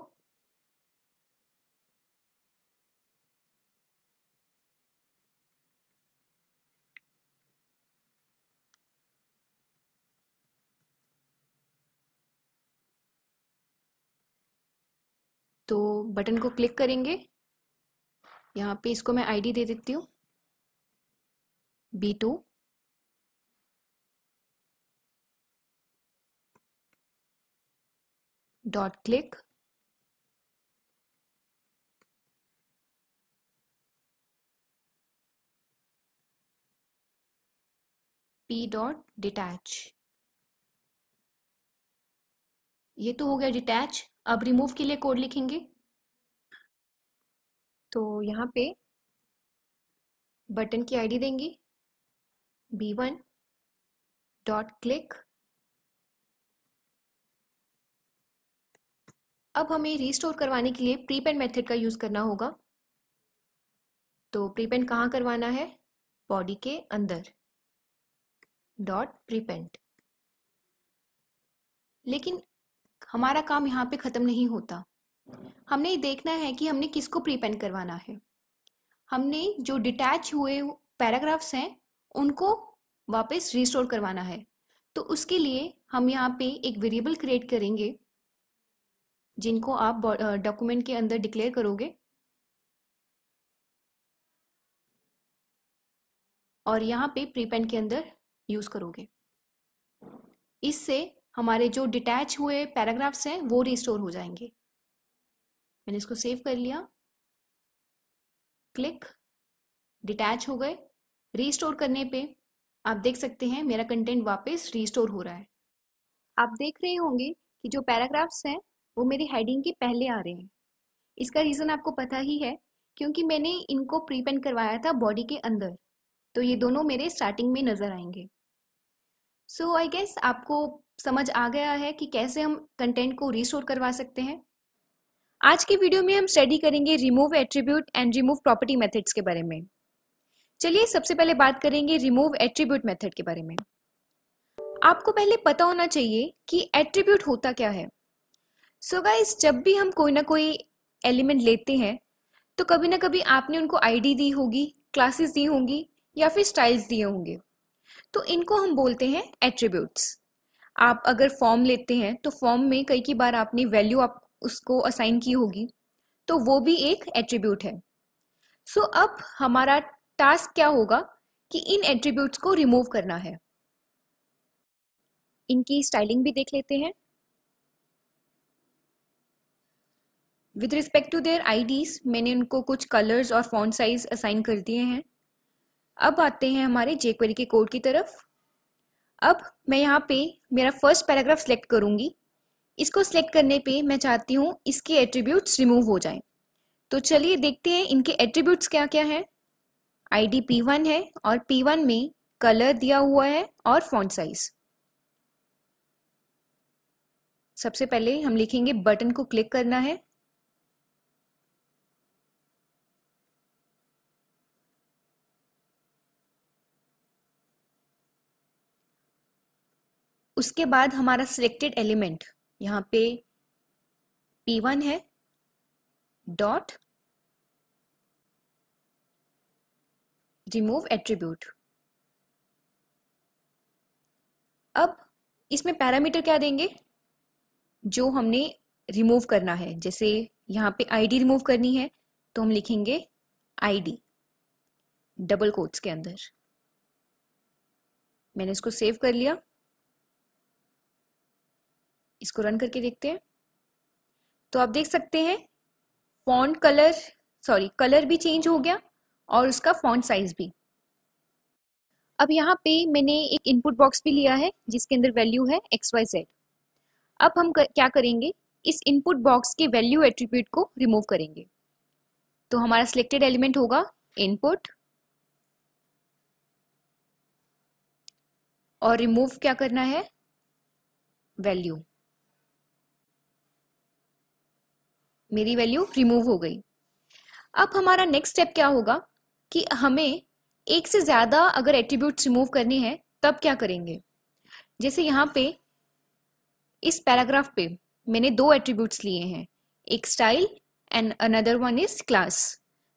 तो बटन को क्लिक करेंगे यहाँ पे इसको मैं आईडी दे देती हूँ B two dot click P dot detach ये तो हो गया डिटैच अब रिमूव के लिए कोड लिखेंगे तो यहाँ पे बटन की आईडी देंगे बी वन डॉट क्लिक अब हमें रीस्टोर करवाने के लिए प्रीपेंड मेथड का यूज करना होगा तो प्रीपेंड कहाँ करवाना है बॉडी के अंदर डॉट प्रीपेंट लेकिन हमारा काम यहाँ पे ख़त्म नहीं होता हमने देखना है कि हमने किसको प्रीपेन करवाना है हमने जो डिटैच हुए पैराग्राफ्स हैं उनको वापस रिस्टोर करवाना है तो उसके लिए हम यहाँ पे एक वेरिएबल क्रिएट करेंगे जिनको आप डॉक्यूमेंट के अंदर डिक्लेयर करोगे और यहाँ पे प्रीपेन के अंदर यूज करोगे इससे हमारे जो डिटैच हुए पैराग्राफ्स हैं वो रिस्टोर हो जाएंगे मैंने इसको सेव कर लिया क्लिक डिटैच हो गए रिस्टोर करने पे आप देख सकते हैं मेरा कंटेंट वापस रिस्टोर हो रहा है आप देख रहे होंगे कि जो पैराग्राफ्स हैं वो मेरे हेडिंग के पहले आ रहे हैं इसका रीज़न आपको पता ही है क्योंकि मैंने इनको प्रीपेंट करवाया था बॉडी के अंदर तो ये दोनों मेरे स्टार्टिंग में नज़र आएंगे सो आई गेस आपको समझ आ गया है कि कैसे हम कंटेंट को रिस्टोर करवा सकते हैं आज की वीडियो में हम स्टडी करेंगे remove attribute and remove property methods के बारे में चलिए सबसे पहले बात करेंगे रिमूव एट्रीब्यूट मेथड के बारे में आपको पहले पता होना चाहिए कि एट्रीब्यूट होता क्या है सो so गाइस जब भी हम कोई ना कोई एलिमेंट लेते हैं तो कभी ना कभी आपने उनको आईडी दी होगी क्लासेस दी होंगी या फिर स्टाइल्स दिए होंगे तो इनको हम बोलते हैं एट्रीब्यूट्स आप अगर फॉर्म लेते हैं तो फॉर्म में कई की बार आपने वैल्यू आप उसको असाइन की होगी तो वो भी एक एट्रीब्यूट है सो so, अब हमारा टास्क क्या होगा कि इन एट्रीब्यूट्स को रिमूव करना है इनकी स्टाइलिंग भी देख लेते हैं with respect to their IDs मैंने उनको कुछ कलर्स और फॉन्ट साइज असाइन कर दिए हैं अब आते हैं हमारे जेक्वेरी के कोड की तरफ अब मैं यहाँ पे मेरा फर्स्ट पैराग्राफ सेलेक्ट करूंगी इसको सिलेक्ट करने पे मैं चाहती हूँ इसके एट्रीब्यूट्स रिमूव हो जाएं तो चलिए देखते हैं इनके एट्रीब्यूट्स क्या क्या है आईडी P1 है और P1 में कलर दिया हुआ है और फॉन्ट साइज सबसे पहले हम लिखेंगे बटन को क्लिक करना है उसके बाद हमारा सिलेक्टेड एलिमेंट यहाँ पे P1 है डॉट रिमूव एट्रीब्यूट अब इसमें पैरामीटर क्या देंगे जो हमने रिमूव करना है जैसे यहाँ पे आईडी रिमूव करनी है तो हम लिखेंगे आईडी डबल कोट्स के अंदर मैंने इसको सेव कर लिया इसको रन करके देखते हैं तो आप देख सकते हैं फॉन्ट कलर सॉरी कलर भी चेंज हो गया और उसका फॉन्ट साइज भी अब यहाँ पे मैंने एक इनपुट बॉक्स भी लिया है जिसके अंदर वैल्यू है एक्स वाई जेड अब हम कर, क्या करेंगे इस इनपुट बॉक्स के वैल्यू एट्रीब्यूट को रिमूव करेंगे तो हमारा सिलेक्टेड एलिमेंट होगा इनपुट और रिमूव क्या करना है वैल्यू मेरी वैल्यू रिमूव हो गई अब हमारा नेक्स्ट स्टेप क्या होगा कि हमें एक से ज़्यादा अगर एट्रीब्यूट रिमूव करने हैं तब क्या करेंगे जैसे यहाँ पे इस पैराग्राफ पे मैंने दो एट्रीब्यूट्स लिए हैं एक style and another one is class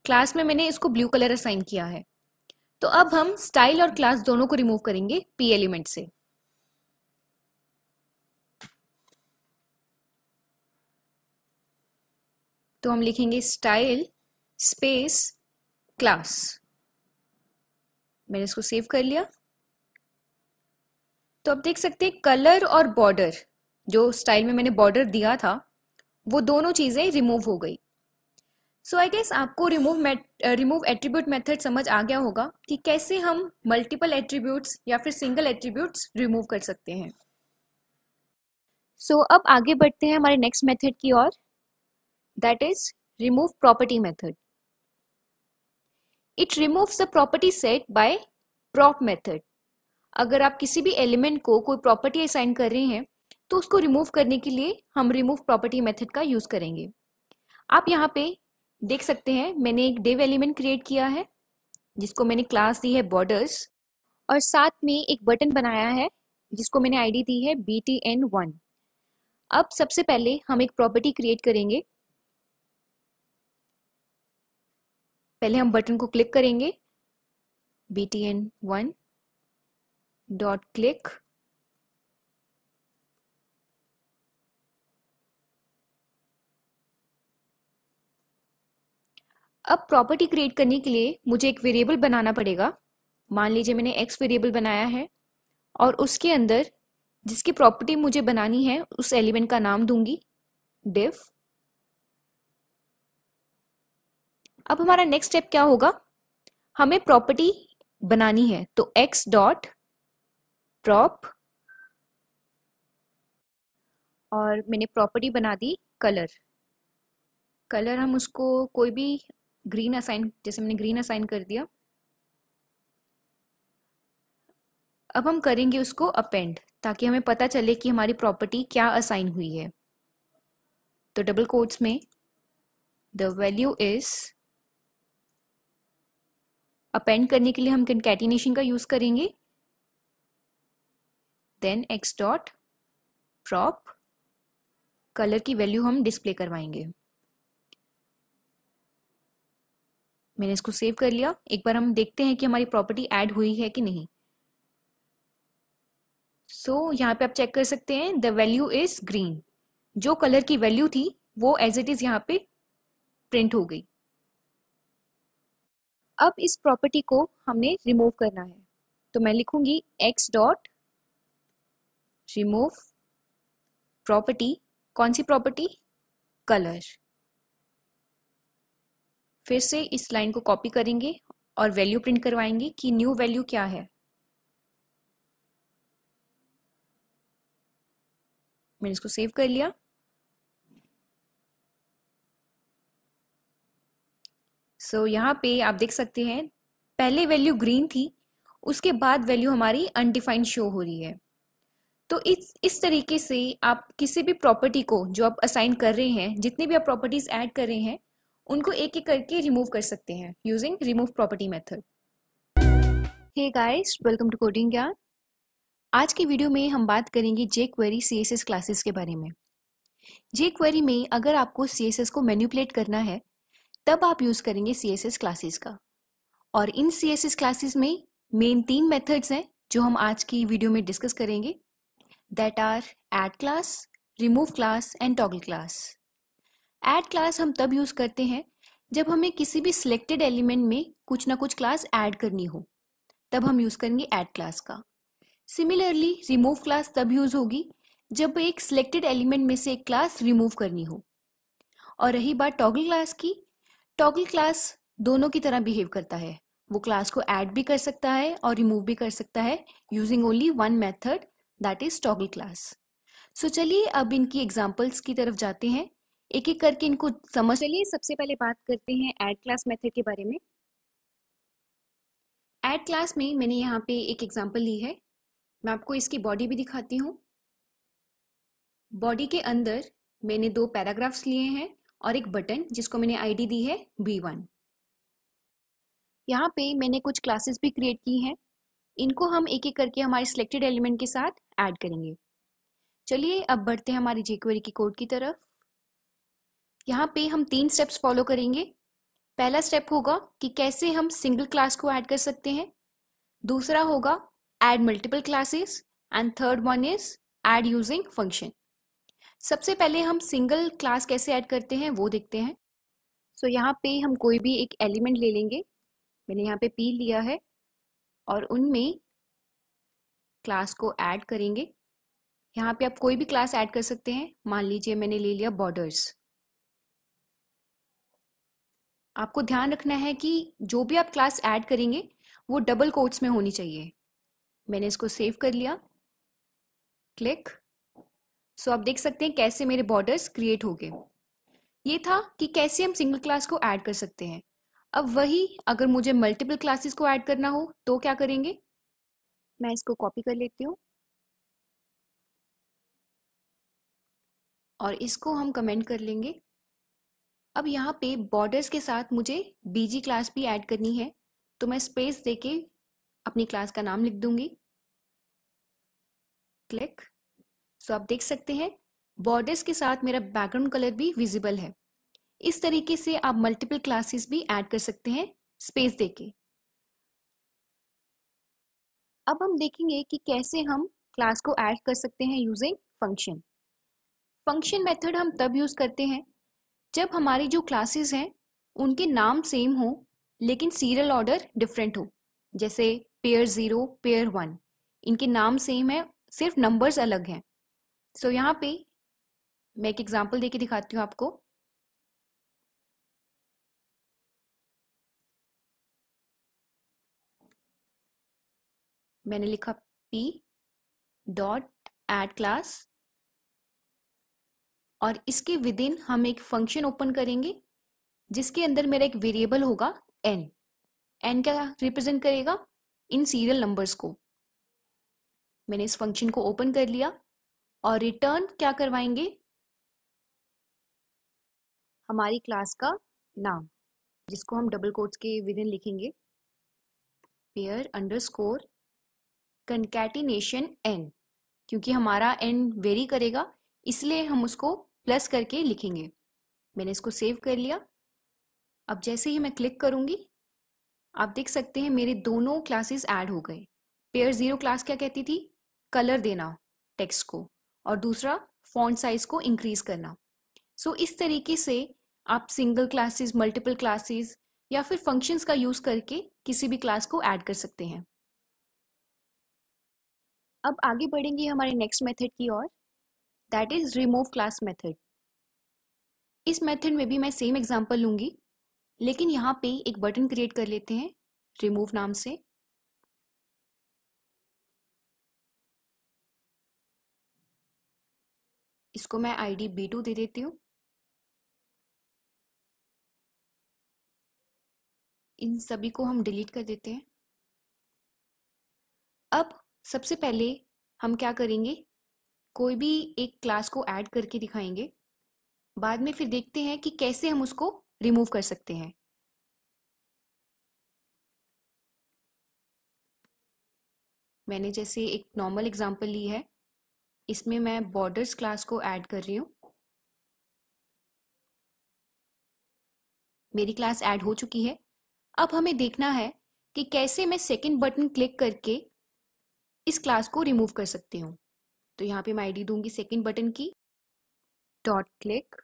class में मैंने इसको ब्लू कलर असाइन किया है तो अब हम स्टाइल और क्लास दोनों को रिमूव करेंगे पी एलिमेंट से तो हम लिखेंगे स्टाइल स्पेस क्लास मैंने इसको सेव कर लिया तो आप देख सकते हैं कलर और बॉर्डर जो स्टाइल में मैंने बॉर्डर दिया था वो दोनों चीज़ें रिमूव हो गई सो आई गेस आपको रिमूव रिमूव एट्रीब्यूट मेथड समझ आ गया होगा कि कैसे हम मल्टीपल एट्रीब्यूट्स या फिर सिंगल एट्रीब्यूट्स रिमूव कर सकते हैं सो so, अब आगे बढ़ते हैं हमारे नेक्स्ट मेथड की ओर that is remove property method. It removes the property set by prop method अगर आप किसी भी एलिमेंट को कोई प्रॉपर्टी असाइन कर रहे हैं तो उसको रिमूव करने के लिए हम रिमूव प्रॉपर्टी मेथड का यूज करेंगे आप यहाँ पे देख सकते हैं मैंने एक डेव एलिमेंट क्रिएट किया है जिसको मैंने क्लास दी है बॉर्डर्स और साथ में एक बटन बनाया है जिसको मैंने आईडी दी है बी टी एन वन अब सबसे पहले हम एक प्रॉपर्टी क्रिएट करेंगे पहले हम बटन को क्लिक करेंगे B T N one dot click अब प्रॉपर्टी क्रिएट करने के लिए मुझे एक वेरिएबल बनाना पड़ेगा मान लीजिए मैंने एक्स वेरिएबल बनाया है और उसके अंदर जिसकी प्रॉपर्टी मुझे बनानी है उस एलिमेंट का नाम दूंगी डिफ अब हमारा नेक्स्ट स्टेप क्या होगा हमें प्रॉपर्टी बनानी है तो x डॉट प्रॉप और मैंने प्रॉपर्टी बना दी कलर कलर हम उसको कोई भी ग्रीन असाइन जैसे मैंने ग्रीन असाइन कर दिया अब हम करेंगे उसको अपेंड ताकि हमें पता चले कि हमारी प्रॉपर्टी क्या असाइन हुई है तो डबल कोट्स में द वैल्यू इज़ अपेंड करने के लिए हम कंकेटिनेशन का यूज करेंगे then X dot prop colour की वैल्यू हम डिस्प्ले करवाएंगे मैंने इसको सेव कर लिया एक बार हम देखते हैं कि हमारी प्रॉपर्टी ऐड हुई है कि नहीं सो so, यहाँ पे आप चेक कर सकते हैं द वैल्यू इज ग्रीन जो कलर की वैल्यू थी वो एज इट इज यहाँ पे प्रिंट हो गई अब इस प्रॉपर्टी को हमने रिमूव करना है तो मैं लिखूंगी एक्स डॉट रिमूव प्रॉपर्टी कौन सी प्रॉपर्टी कलर फिर से इस लाइन को कॉपी करेंगे और वैल्यू प्रिंट करवाएंगे कि न्यू वैल्यू क्या है मैंने इसको सेव कर लिया सो so, यहाँ पे आप देख सकते हैं पहले वैल्यू ग्रीन थी उसके बाद वैल्यू हमारी अनडिफाइंड शो हो रही है तो इस इस तरीके से आप किसी भी प्रॉपर्टी को जो आप असाइन कर रहे हैं जितनी भी आप प्रॉपर्टीज ऐड कर रहे हैं उनको एक एक करके रिमूव कर सकते हैं using remove property method hey guys welcome to coding Gyan आज की वीडियो में हम बात करेंगे जे क्वेरी सी क्लासेस के बारे में जे क्वेरी में अगर आपको सी को मैन्यूपुलेट करना है तब आप यूज़ करेंगे सी एस एस क्लासेस का और इन सी एस एस क्लासेस में मेन तीन मेथड्स हैं जो हम आज की वीडियो में डिस्कस करेंगे that are add class remove class and toggle class add class हम तब यूज़ करते हैं जब हमें किसी भी सिलेक्टेड एलिमेंट में कुछ ना कुछ क्लास ऐड करनी हो तब हम यूज़ करेंगे एड क्लास का सिमिलरली रिमूव क्लास तब यूज़ होगी जब एक सिलेक्टेड एलिमेंट में से एक क्लास रिमूव करनी हो और रही बात टॉगल क्लास की टॉगल क्लास दोनों की तरह बिहेव करता है वो क्लास को ऐड भी कर सकता है और रिमूव भी कर सकता है using only one method that is toggle class so चलिए अब इनकी एग्जाम्पल्स की तरफ जाते हैं एक एक करके इनको समझ लिए सबसे पहले बात करते हैं ऐड क्लास मेथड के बारे में ऐड क्लास में मैंने यहाँ पे एक एग्जाम्पल ली है मैं आपको इसकी बॉडी भी दिखाती हूँ बॉडी के अंदर मैंने दो पैराग्राफ्स लिए हैं और एक बटन जिसको मैंने आईडी दी है बी वन यहाँ पे मैंने कुछ क्लासेस भी क्रिएट की हैं इनको हम एक एक करके हमारे सिलेक्टेड एलिमेंट के साथ ऐड करेंगे चलिए अब बढ़ते हैं हमारी जेक्वेरी की कोड की तरफ यहाँ पे हम तीन स्टेप्स फॉलो करेंगे पहला स्टेप होगा कि कैसे हम सिंगल क्लास को ऐड कर सकते हैं दूसरा होगा add multiple classes and third one is add using function सबसे पहले हम सिंगल क्लास कैसे ऐड करते हैं वो देखते हैं सो so, यहाँ पे हम कोई भी एक एलिमेंट ले लेंगे मैंने यहाँ पे पी लिया है और उनमें क्लास को ऐड करेंगे यहाँ पे आप कोई भी क्लास ऐड कर सकते हैं मान लीजिए मैंने ले लिया बॉर्डर्स आपको ध्यान रखना है कि जो भी आप क्लास ऐड करेंगे वो डबल कोट्स में होनी चाहिए मैंने इसको सेव कर लिया क्लिक सो so, आप देख सकते हैं कैसे मेरे बॉर्डर्स क्रिएट हो गए ये था कि कैसे हम सिंगल क्लास को ऐड कर सकते हैं अब वही अगर मुझे मल्टीपल क्लासेस को ऐड करना हो तो क्या करेंगे मैं इसको कॉपी कर लेती हूँ और इसको हम कमेंट कर लेंगे अब यहाँ पे बॉर्डर्स के साथ मुझे बीजी क्लास भी ऐड करनी है तो मैं स्पेस देके अपनी क्लास का नाम लिख दूंगी क्लिक सो आप देख सकते हैं बॉर्डर्स के साथ मेरा बैकग्राउंड कलर भी विजिबल है इस तरीके से आप मल्टीपल क्लासेस भी ऐड कर सकते हैं स्पेस देके अब हम देखेंगे कि कैसे हम क्लास को ऐड कर सकते हैं यूजिंग फंक्शन फंक्शन मेथड हम तब यूज़ करते हैं जब हमारी जो क्लासेस हैं उनके नाम सेम हो लेकिन सीरियल ऑर्डर डिफरेंट हो जैसे पेयर ज़ीरो पेयर वन इनके नाम सेम है सिर्फ नंबर्स अलग हैं सो so, यहाँ पे मैं एक एग्जाम्पल देके दिखाती हूँ आपको मैंने लिखा p डॉट एड क्लास और इसके विद इन हम एक फंक्शन ओपन करेंगे जिसके अंदर मेरा एक वेरिएबल होगा n n क्या रिप्रेजेंट करेगा इन सीरियल नंबर्स को मैंने इस फंक्शन को ओपन कर लिया और रिटर्न क्या करवाएंगे हमारी क्लास का नाम जिसको हम डबल कोट्स के विद इन लिखेंगे pair underscore concatenation N क्योंकि हमारा एन वेरी करेगा इसलिए हम उसको प्लस करके लिखेंगे मैंने इसको सेव कर लिया अब जैसे ही मैं क्लिक करूंगी आप देख सकते हैं मेरे दोनों क्लासेस ऐड हो गए पेयर जीरो क्लास क्या कहती थी कलर देना टेक्स्ट को और दूसरा फॉन्ट साइज को इंक्रीज करना सो so, इस तरीके से आप सिंगल क्लासेस मल्टीपल क्लासेस या फिर फंक्शंस का यूज करके किसी भी क्लास को ऐड कर सकते हैं अब आगे बढ़ेंगे हमारे नेक्स्ट मेथड की ओर that is remove class method इस मेथड में भी मैं सेम एग्जांपल लूंगी लेकिन यहाँ पे एक बटन क्रिएट कर लेते हैं रिमूव नाम से इसको मैं आईडी बी टू दे देती हूँ इन सभी को हम डिलीट कर देते हैं अब सबसे पहले हम क्या करेंगे कोई भी एक क्लास को ऐड करके दिखाएंगे बाद में फिर देखते हैं कि कैसे हम उसको रिमूव कर सकते हैं मैंने जैसे एक नॉर्मल एग्जांपल ली है इसमें मैं बॉर्डर्स क्लास को ऐड कर रही हूँ मेरी क्लास ऐड हो चुकी है अब हमें देखना है कि कैसे मैं सेकेंड बटन क्लिक करके इस क्लास को रिमूव कर सकती हूँ तो यहाँ पे मैं आईडी दूंगी सेकेंड बटन की डॉट क्लिक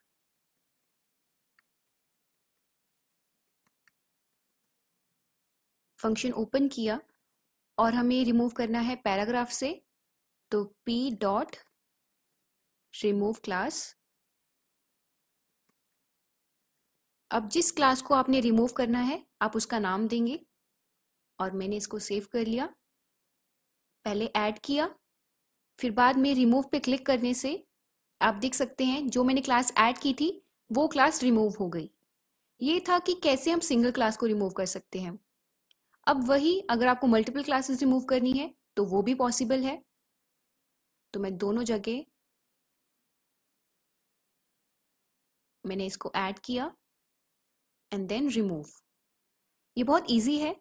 फंक्शन ओपन किया और हमें रिमूव करना है पैराग्राफ से तो p डॉट रिमूव क्लास अब जिस क्लास को आपने रिमूव करना है आप उसका नाम देंगे और मैंने इसको सेव कर लिया पहले ऐड किया फिर बाद में रिमूव पे क्लिक करने से आप देख सकते हैं जो मैंने क्लास ऐड की थी वो क्लास रिमूव हो गई ये था कि कैसे हम सिंगल क्लास को रिमूव कर सकते हैं अब वही अगर आपको मल्टीपल क्लासेस रिमूव करनी है तो वो भी पॉसिबल है तो मैं दोनों जगह मैंने इसको ऐड किया एंड देन रिमूव ये बहुत इजी है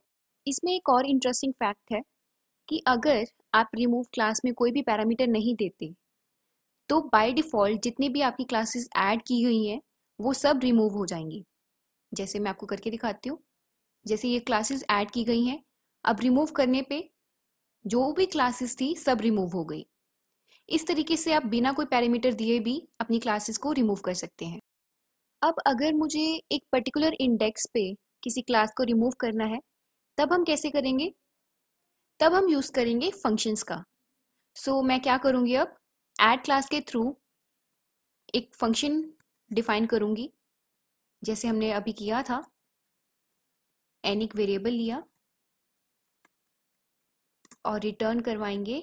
इसमें एक और इंटरेस्टिंग फैक्ट है कि अगर आप रिमूव क्लास में कोई भी पैरामीटर नहीं देते तो बाय डिफ़ॉल्ट जितनी भी आपकी क्लासेस ऐड की हुई हैं वो सब रिमूव हो जाएंगी जैसे मैं आपको करके दिखाती हूँ जैसे ये क्लासेस ऐड की गई हैं अब रिमूव करने पे जो भी क्लासेस थी सब रिमूव हो गई इस तरीके से आप बिना कोई पैरामीटर दिए भी अपनी क्लासेस को रिमूव कर सकते हैं अब अगर मुझे एक पर्टिकुलर इंडेक्स पे किसी क्लास को रिमूव करना है तब हम कैसे करेंगे तब हम यूज़ करेंगे फंक्शंस का सो so, मैं क्या करूँगी अब एड क्लास के थ्रू एक फंक्शन डिफाइन करूँगी जैसे हमने अभी किया था एन एक वेरिएबल लिया और रिटर्न करवाएंगे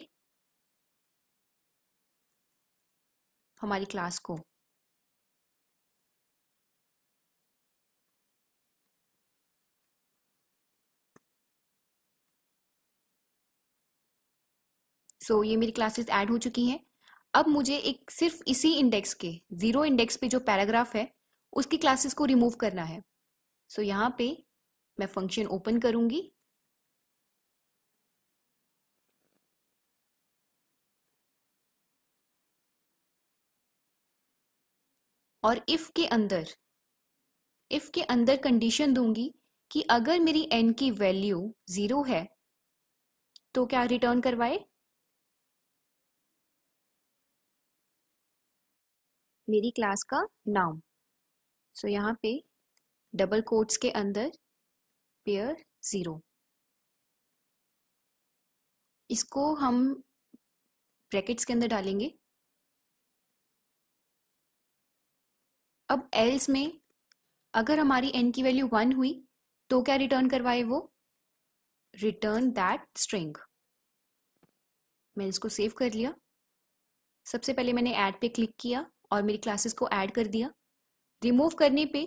हमारी क्लास को सो so, ये मेरी क्लासेस ऐड हो चुकी हैं अब मुझे एक सिर्फ इसी इंडेक्स के ज़ीरो इंडेक्स पे जो पैराग्राफ है उसकी क्लासेस को रिमूव करना है सो so, यहाँ पे मैं फंक्शन ओपन करूँगी और इफ के अंदर इफ के अंदर कंडीशन दूंगी कि अगर मेरी एन की वैल्यू जीरो है तो क्या रिटर्न करवाए मेरी क्लास का नाम सो so, यहाँ पे डबल कोट्स के अंदर पेयर जीरो इसको हम ब्रैकेट्स के अंदर डालेंगे अब एल्स में अगर हमारी एन की वैल्यू वन हुई तो क्या रिटर्न करवाए वो रिटर्न दैट स्ट्रिंग मैंने इसको सेव कर लिया सबसे पहले मैंने ऐड पे क्लिक किया और मेरी क्लासेस को ऐड कर दिया रिमूव करने पे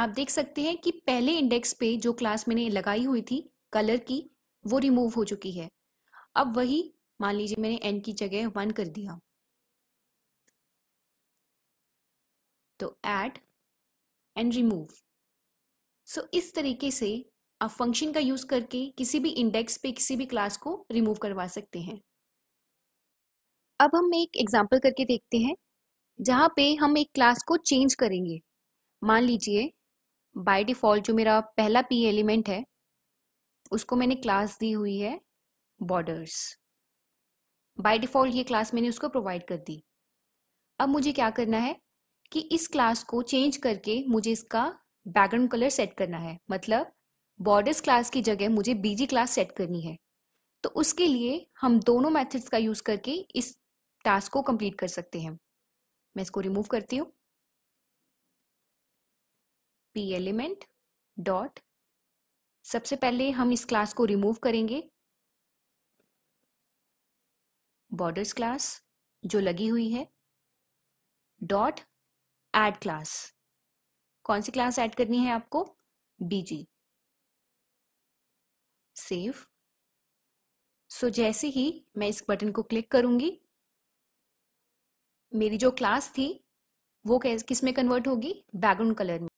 आप देख सकते हैं कि पहले इंडेक्स पे जो क्लास मैंने लगाई हुई थी कलर की वो रिमूव हो चुकी है अब वही मान लीजिए मैंने एन की जगह वन कर दिया तो एड एंड रिमूव सो इस तरीके से आप फंक्शन का यूज करके किसी भी इंडेक्स पे किसी भी क्लास को रिमूव करवा सकते हैं अब हम एक एग्जाम्पल करके देखते हैं जहां पे हम एक क्लास को चेंज करेंगे मान लीजिए बाय डिफॉल्ट जो मेरा पहला पी एलिमेंट है उसको मैंने क्लास दी हुई है बॉर्डर्स बाय डिफॉल्ट ये क्लास मैंने उसको प्रोवाइड कर दी अब मुझे क्या करना है कि इस क्लास को चेंज करके मुझे इसका बैकग्राउंड कलर सेट करना है मतलब बॉर्डर्स क्लास की जगह मुझे बीजी क्लास सेट करनी है तो उसके लिए हम दोनों मेथड्स का यूज करके इस टास्क को कंप्लीट कर सकते हैं मैं इसको रिमूव करती हूँ पी एलिमेंट डॉट सबसे पहले हम इस क्लास को रिमूव करेंगे बॉर्डर्स क्लास जो लगी हुई है डॉट एड क्लास कौन सी क्लास एड करनी है आपको बीजी सेव सो जैसे ही मैं इस बटन को क्लिक करूंगी मेरी जो क्लास थी वो किस में कन्वर्ट होगी बैकग्राउंड कलर में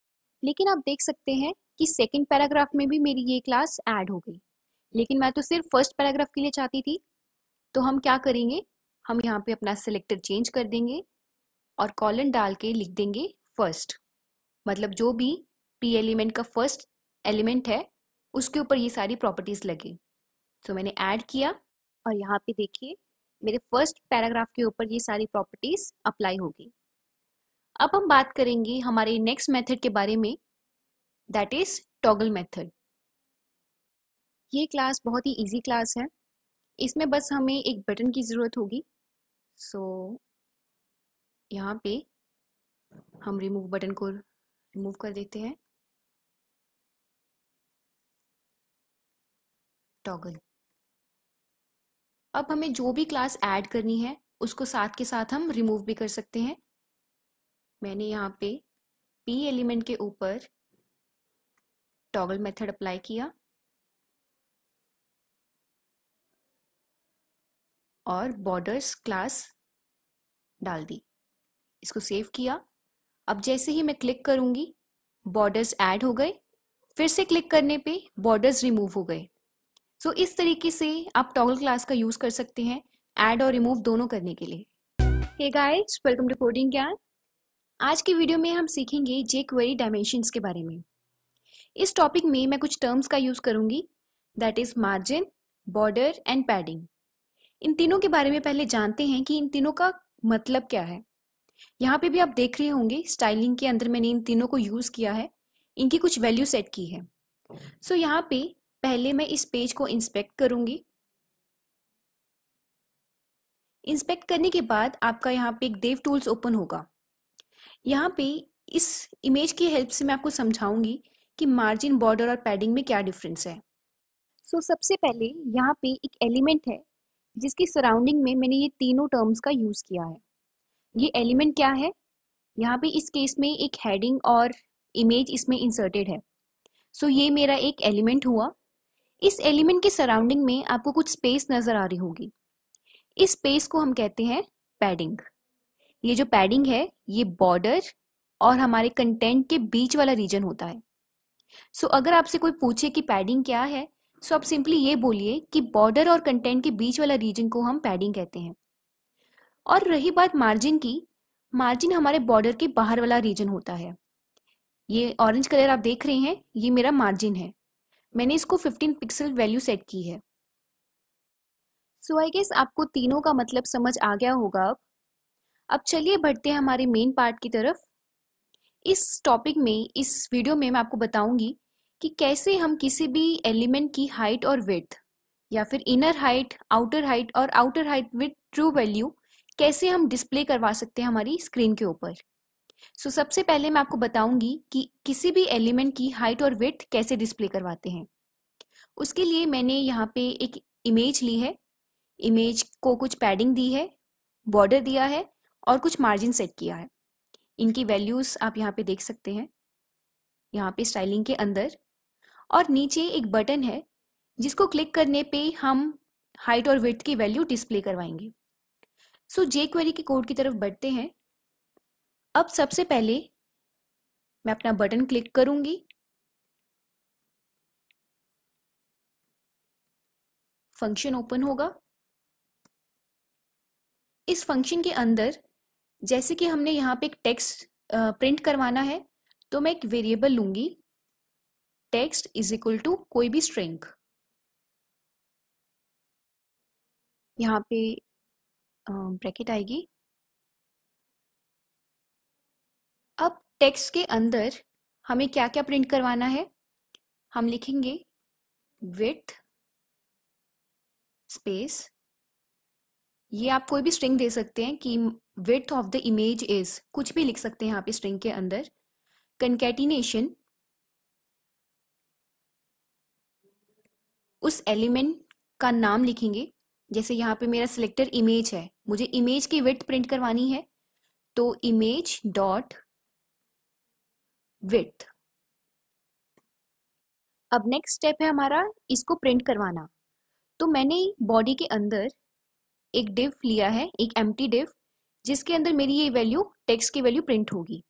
लेकिन आप देख सकते हैं कि सेकंड पैराग्राफ में भी मेरी ये क्लास ऐड हो गई लेकिन मैं तो सिर्फ फर्स्ट पैराग्राफ के लिए चाहती थी तो हम क्या करेंगे हम यहाँ पे अपना सिलेक्टर चेंज कर देंगे और कॉलन डाल के लिख देंगे फर्स्ट मतलब जो भी पी एलिमेंट का फर्स्ट एलिमेंट है उसके ऊपर ये सारी प्रॉपर्टीज लगे तो मैंने ऐड किया और यहाँ पे देखिए मेरे फर्स्ट पैराग्राफ के ऊपर ये सारी प्रॉपर्टीज अप्लाई होगी अब हम बात करेंगे हमारे नेक्स्ट मेथड के बारे में दैट इज टॉगल मेथड ये क्लास बहुत ही इजी क्लास है इसमें बस हमें एक बटन की ज़रूरत होगी सो यहाँ पे हम रिमूव बटन को रिमूव कर देते हैं टॉगल अब हमें जो भी क्लास ऐड करनी है उसको साथ के साथ हम रिमूव भी कर सकते हैं मैंने यहाँ पे पी एलिमेंट के ऊपर टॉगल मेथड अप्लाई किया और बॉर्डर्स क्लास डाल दी इसको सेव किया अब जैसे ही मैं क्लिक करूंगी बॉर्डर्स ऐड हो गए फिर से क्लिक करने पे बॉर्डर्स रिमूव हो गए सो so, इस तरीके से आप टॉगल क्लास का यूज कर सकते हैं ऐड और रिमूव दोनों करने के लिए guys welcome to coding Gyan आज की वीडियो में हम सीखेंगे जे क्वेरी डायमेंशन के बारे में इस टॉपिक में मैं कुछ टर्म्स का यूज करूंगी that is margin border and padding इन तीनों के बारे में पहले जानते हैं कि इन तीनों का मतलब क्या है यहाँ पे भी आप देख रहे होंगे स्टाइलिंग के अंदर मैंने इन तीनों को यूज किया है इनकी कुछ वैल्यू सेट की है सो so, यहाँ पे पहले मैं इस पेज को इंस्पेक्ट करूंगी इंस्पेक्ट करने के बाद आपका यहाँ पे एक देव टूल्स ओपन होगा यहाँ पे इस इमेज की हेल्प से मैं आपको समझाऊंगी कि मार्जिन बॉर्डर और पैडिंग में क्या डिफरेंस है सो so, सबसे पहले यहाँ पे एक एलिमेंट है जिसकी सराउंडिंग में मैंने ये तीनों टर्म्स का यूज़ किया है ये एलिमेंट क्या है यहाँ पे इस केस में एक हेडिंग और इमेज इसमें इंसर्टेड है सो so, ये मेरा एक एलिमेंट हुआ इस एलिमेंट के सराउंडिंग में आपको कुछ स्पेस नज़र आ रही होगी इस स्पेस को हम कहते हैं पैडिंग ये जो पैडिंग है ये बॉर्डर और हमारे कंटेंट के बीच वाला रीजन होता है सो so, अगर आपसे कोई पूछे कि पैडिंग क्या है सो so आप सिंपली ये बोलिए कि बॉर्डर और कंटेंट के बीच वाला रीजन को हम पैडिंग कहते हैं और रही बात मार्जिन की मार्जिन हमारे बॉर्डर के बाहर वाला रीजन होता है ये ऑरेंज कलर आप देख रहे हैं ये मेरा मार्जिन है मैंने इसको 15 पिक्सल वैल्यू सेट की है सो आई गेस आपको तीनों का मतलब समझ आ गया होगा अब अब चलिए बढ़ते हैं हमारे मेन पार्ट की तरफ इस टॉपिक में इस वीडियो में मैं आपको बताऊंगी कि कैसे हम किसी भी एलिमेंट की हाइट और विथ या फिर इनर हाइट आउटर हाइट और outer height width true value कैसे हम डिस्प्ले करवा सकते हैं हमारी स्क्रीन के ऊपर सो so, सबसे पहले मैं आपको बताऊंगी कि किसी भी एलिमेंट की हाइट और वेथ कैसे डिस्प्ले करवाते हैं उसके लिए मैंने यहाँ पे एक इमेज ली है इमेज को कुछ पैडिंग दी है बॉर्डर दिया है और कुछ मार्जिन सेट किया है इनकी वैल्यूज़ आप यहाँ पे देख सकते हैं यहाँ पे स्टाइलिंग के अंदर और नीचे एक बटन है जिसको क्लिक करने पे हम हाइट और वेथ की वैल्यू डिस्प्ले करवाएंगे सो जे क्वेरी के कोड की तरफ बढ़ते हैं अब सबसे पहले मैं अपना बटन क्लिक करूंगी फंक्शन ओपन होगा इस फंक्शन के अंदर जैसे कि हमने यहाँ पे एक टेक्स्ट प्रिंट करवाना है तो मैं एक वेरिएबल लूंगी टेक्स्ट इज इक्वल टू कोई भी स्ट्रिंग यहाँ पे ब्रैकेट आएगी अब टेक्स्ट के अंदर हमें क्या क्या प्रिंट करवाना है हम लिखेंगे विथ स्पेस ये आप कोई भी स्ट्रिंग दे सकते हैं कि width of the image is कुछ भी लिख सकते हैं आप पे स्ट्रिंग के अंदर कंकेटिनेशन उस एलिमेंट का नाम लिखेंगे जैसे यहाँ पे मेरा सिलेक्टर इमेज है मुझे इमेज की विथ प्रिंट करवानी है तो इमेज डॉट विथ अब नेक्स्ट स्टेप है हमारा इसको प्रिंट करवाना तो मैंने बॉडी के अंदर एक डिव लिया है एक एम डिव जिसके अंदर मेरी ये वैल्यू टेक्स्ट की वैल्यू प्रिंट होगी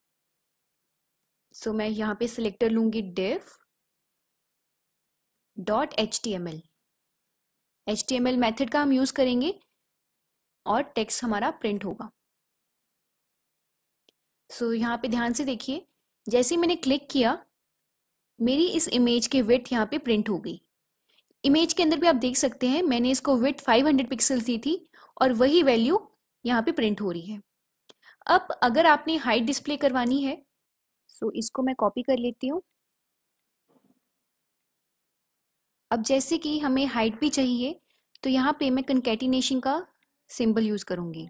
सो so, मैं यहाँ पे सिलेक्टर लूंगी div dot H T M L H T M L method का हम यूज करेंगे और टेक्स्ट हमारा प्रिंट होगा सो so, यहाँ पे ध्यान से देखिए जैसे मैंने क्लिक किया मेरी इस इमेज की विथ यहाँ पे प्रिंट हो गई इमेज के अंदर भी आप देख सकते हैं मैंने इसको विथ 500 पिक्सल्स दी थी और वही वैल्यू यहाँ पे प्रिंट हो रही है अब अगर आपने हाइट डिस्प्ले करवानी है सो so इसको मैं कॉपी कर लेती हूँ अब जैसे कि हमें हाइट भी चाहिए तो यहाँ पे मैं कंकेटिनेशन का सिंबल यूज करूंगी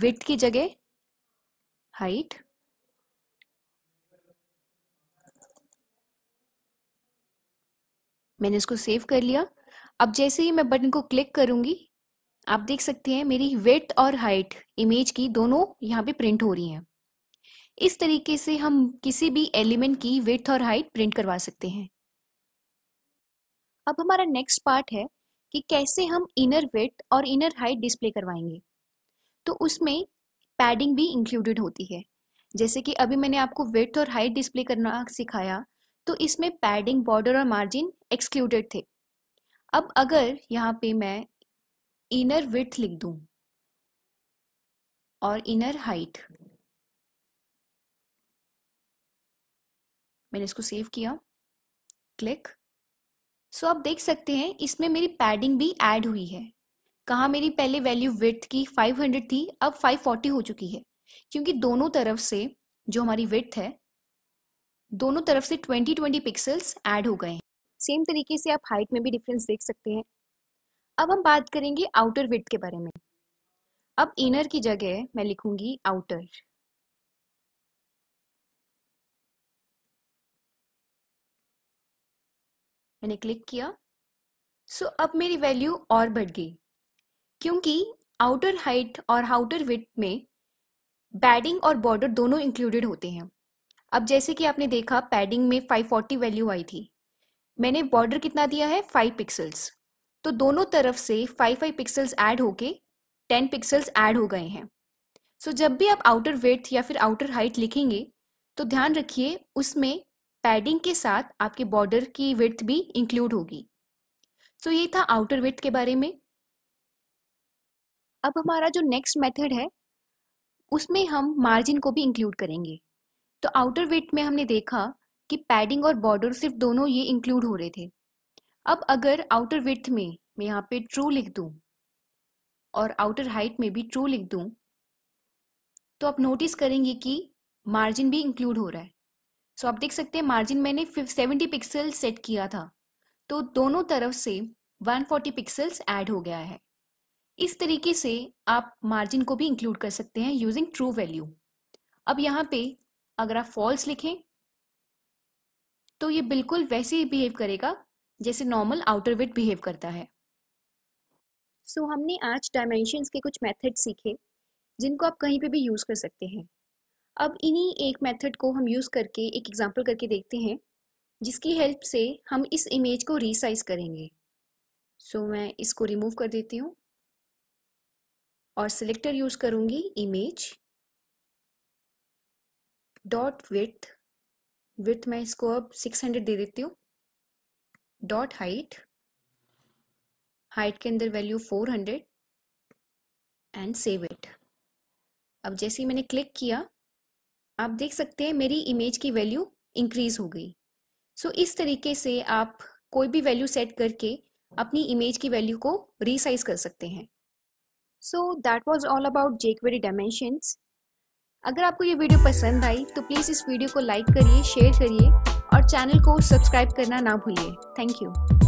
विथ की जगह हाइट मैंने इसको सेव कर लिया अब जैसे ही मैं बटन को क्लिक करूंगी आप देख सकते हैं मेरी वेट और हाइट इमेज की दोनों यहाँ पे प्रिंट हो रही हैं इस तरीके से हम किसी भी एलिमेंट की वेथ और हाइट प्रिंट करवा सकते हैं अब हमारा नेक्स्ट पार्ट है कि कैसे हम इनर वेट और इनर हाइट डिस्प्ले करवाएंगे तो उसमें पैडिंग भी इंक्लूडेड होती है जैसे कि अभी मैंने आपको वेट और हाइट डिस्प्ले करना सिखाया तो इसमें पैडिंग बॉर्डर और मार्जिन एक्सक्लूडेड थे अब अगर यहाँ पे मैं इनर विथ लिख दूँ और इनर हाइट मैंने इसको सेव किया क्लिक सो so, आप देख सकते हैं इसमें मेरी पैडिंग भी ऐड हुई है कहाँ मेरी पहले वैल्यू विथ की 500 थी अब 540 हो चुकी है क्योंकि दोनों तरफ से जो हमारी विथ है दोनों तरफ से 20 20 पिक्सल्स ऐड हो गए हैं सेम तरीके से आप हाइट में भी डिफरेंस देख सकते हैं अब हम बात करेंगे आउटर विथ के बारे में अब इनर की जगह मैं लिखूंगी आउटर मैंने क्लिक किया सो so, अब मेरी वैल्यू और बढ़ गई क्योंकि आउटर हाइट और आउटर विथ में पैडिंग और बॉर्डर दोनों इंक्लूडेड होते हैं अब जैसे कि आपने देखा पैडिंग में 540 वैल्यू आई थी मैंने बॉर्डर कितना दिया है 5 पिक्सल्स तो दोनों तरफ से 5 5 पिक्सल्स ऐड होके 10 पिक्सल्स ऐड हो गए हैं सो so, जब भी आप आउटर वेथ या फिर आउटर हाइट लिखेंगे तो ध्यान रखिए उसमें पैडिंग के साथ आपके बॉर्डर की विथ भी इंक्लूड होगी सो so, ये था आउटर विथ के बारे में अब हमारा जो नेक्स्ट मेथड है उसमें हम मार्जिन को भी इंक्लूड करेंगे तो आउटर विथ में हमने देखा कि पैडिंग और बॉर्डर सिर्फ दोनों ये इंक्लूड हो रहे थे अब अगर आउटर विथ में मैं यहाँ पे ट्रू लिख दू और आउटर हाइट में भी ट्रू लिख दू तो आप नोटिस करेंगे कि मार्जिन भी इंक्लूड हो रहा है सो आप देख सकते हैं मार्जिन मैंने सेवेंटी पिक्सल सेट किया था तो दोनों तरफ से 140 पिक्सल्स एड हो गया है इस तरीके से आप मार्जिन को भी इंक्लूड कर सकते हैं यूजिंग ट्रू वैल्यू अब यहाँ पे अगर आप फॉल्स लिखें तो ये बिल्कुल वैसे ही बिहेव करेगा जैसे नॉर्मल आउटर वेट बिहेव करता है सो so, हमने आज डायमेंशंस के कुछ मेथड सीखे जिनको आप कहीं पे भी यूज़ कर सकते हैं अब इन्हीं एक मेथड को हम यूज़ करके एक एग्जांपल करके देखते हैं जिसकी हेल्प से हम इस इमेज को रिसाइज करेंगे सो so, मैं इसको रिमूव कर देती हूँ और सिलेक्टर यूज़ करूँगी इमेज डॉट विथ विथ मैं इसको अब 600 दे देती हूँ डॉट हाइट हाइट के अंदर वैल्यू 400 एंड सेव इट अब जैसे ही मैंने क्लिक किया आप देख सकते हैं मेरी इमेज की वैल्यू इंक्रीज हो गई सो so, इस तरीके से आप कोई भी वैल्यू सेट करके अपनी इमेज की वैल्यू को रिसाइज कर सकते हैं so that was all about jQuery dimensions अगर आपको ये वीडियो पसंद आई तो प्लीज़ इस वीडियो को लाइक करिए शेयर करिए और चैनल को सब्सक्राइब करना ना भूलिए थैंक यू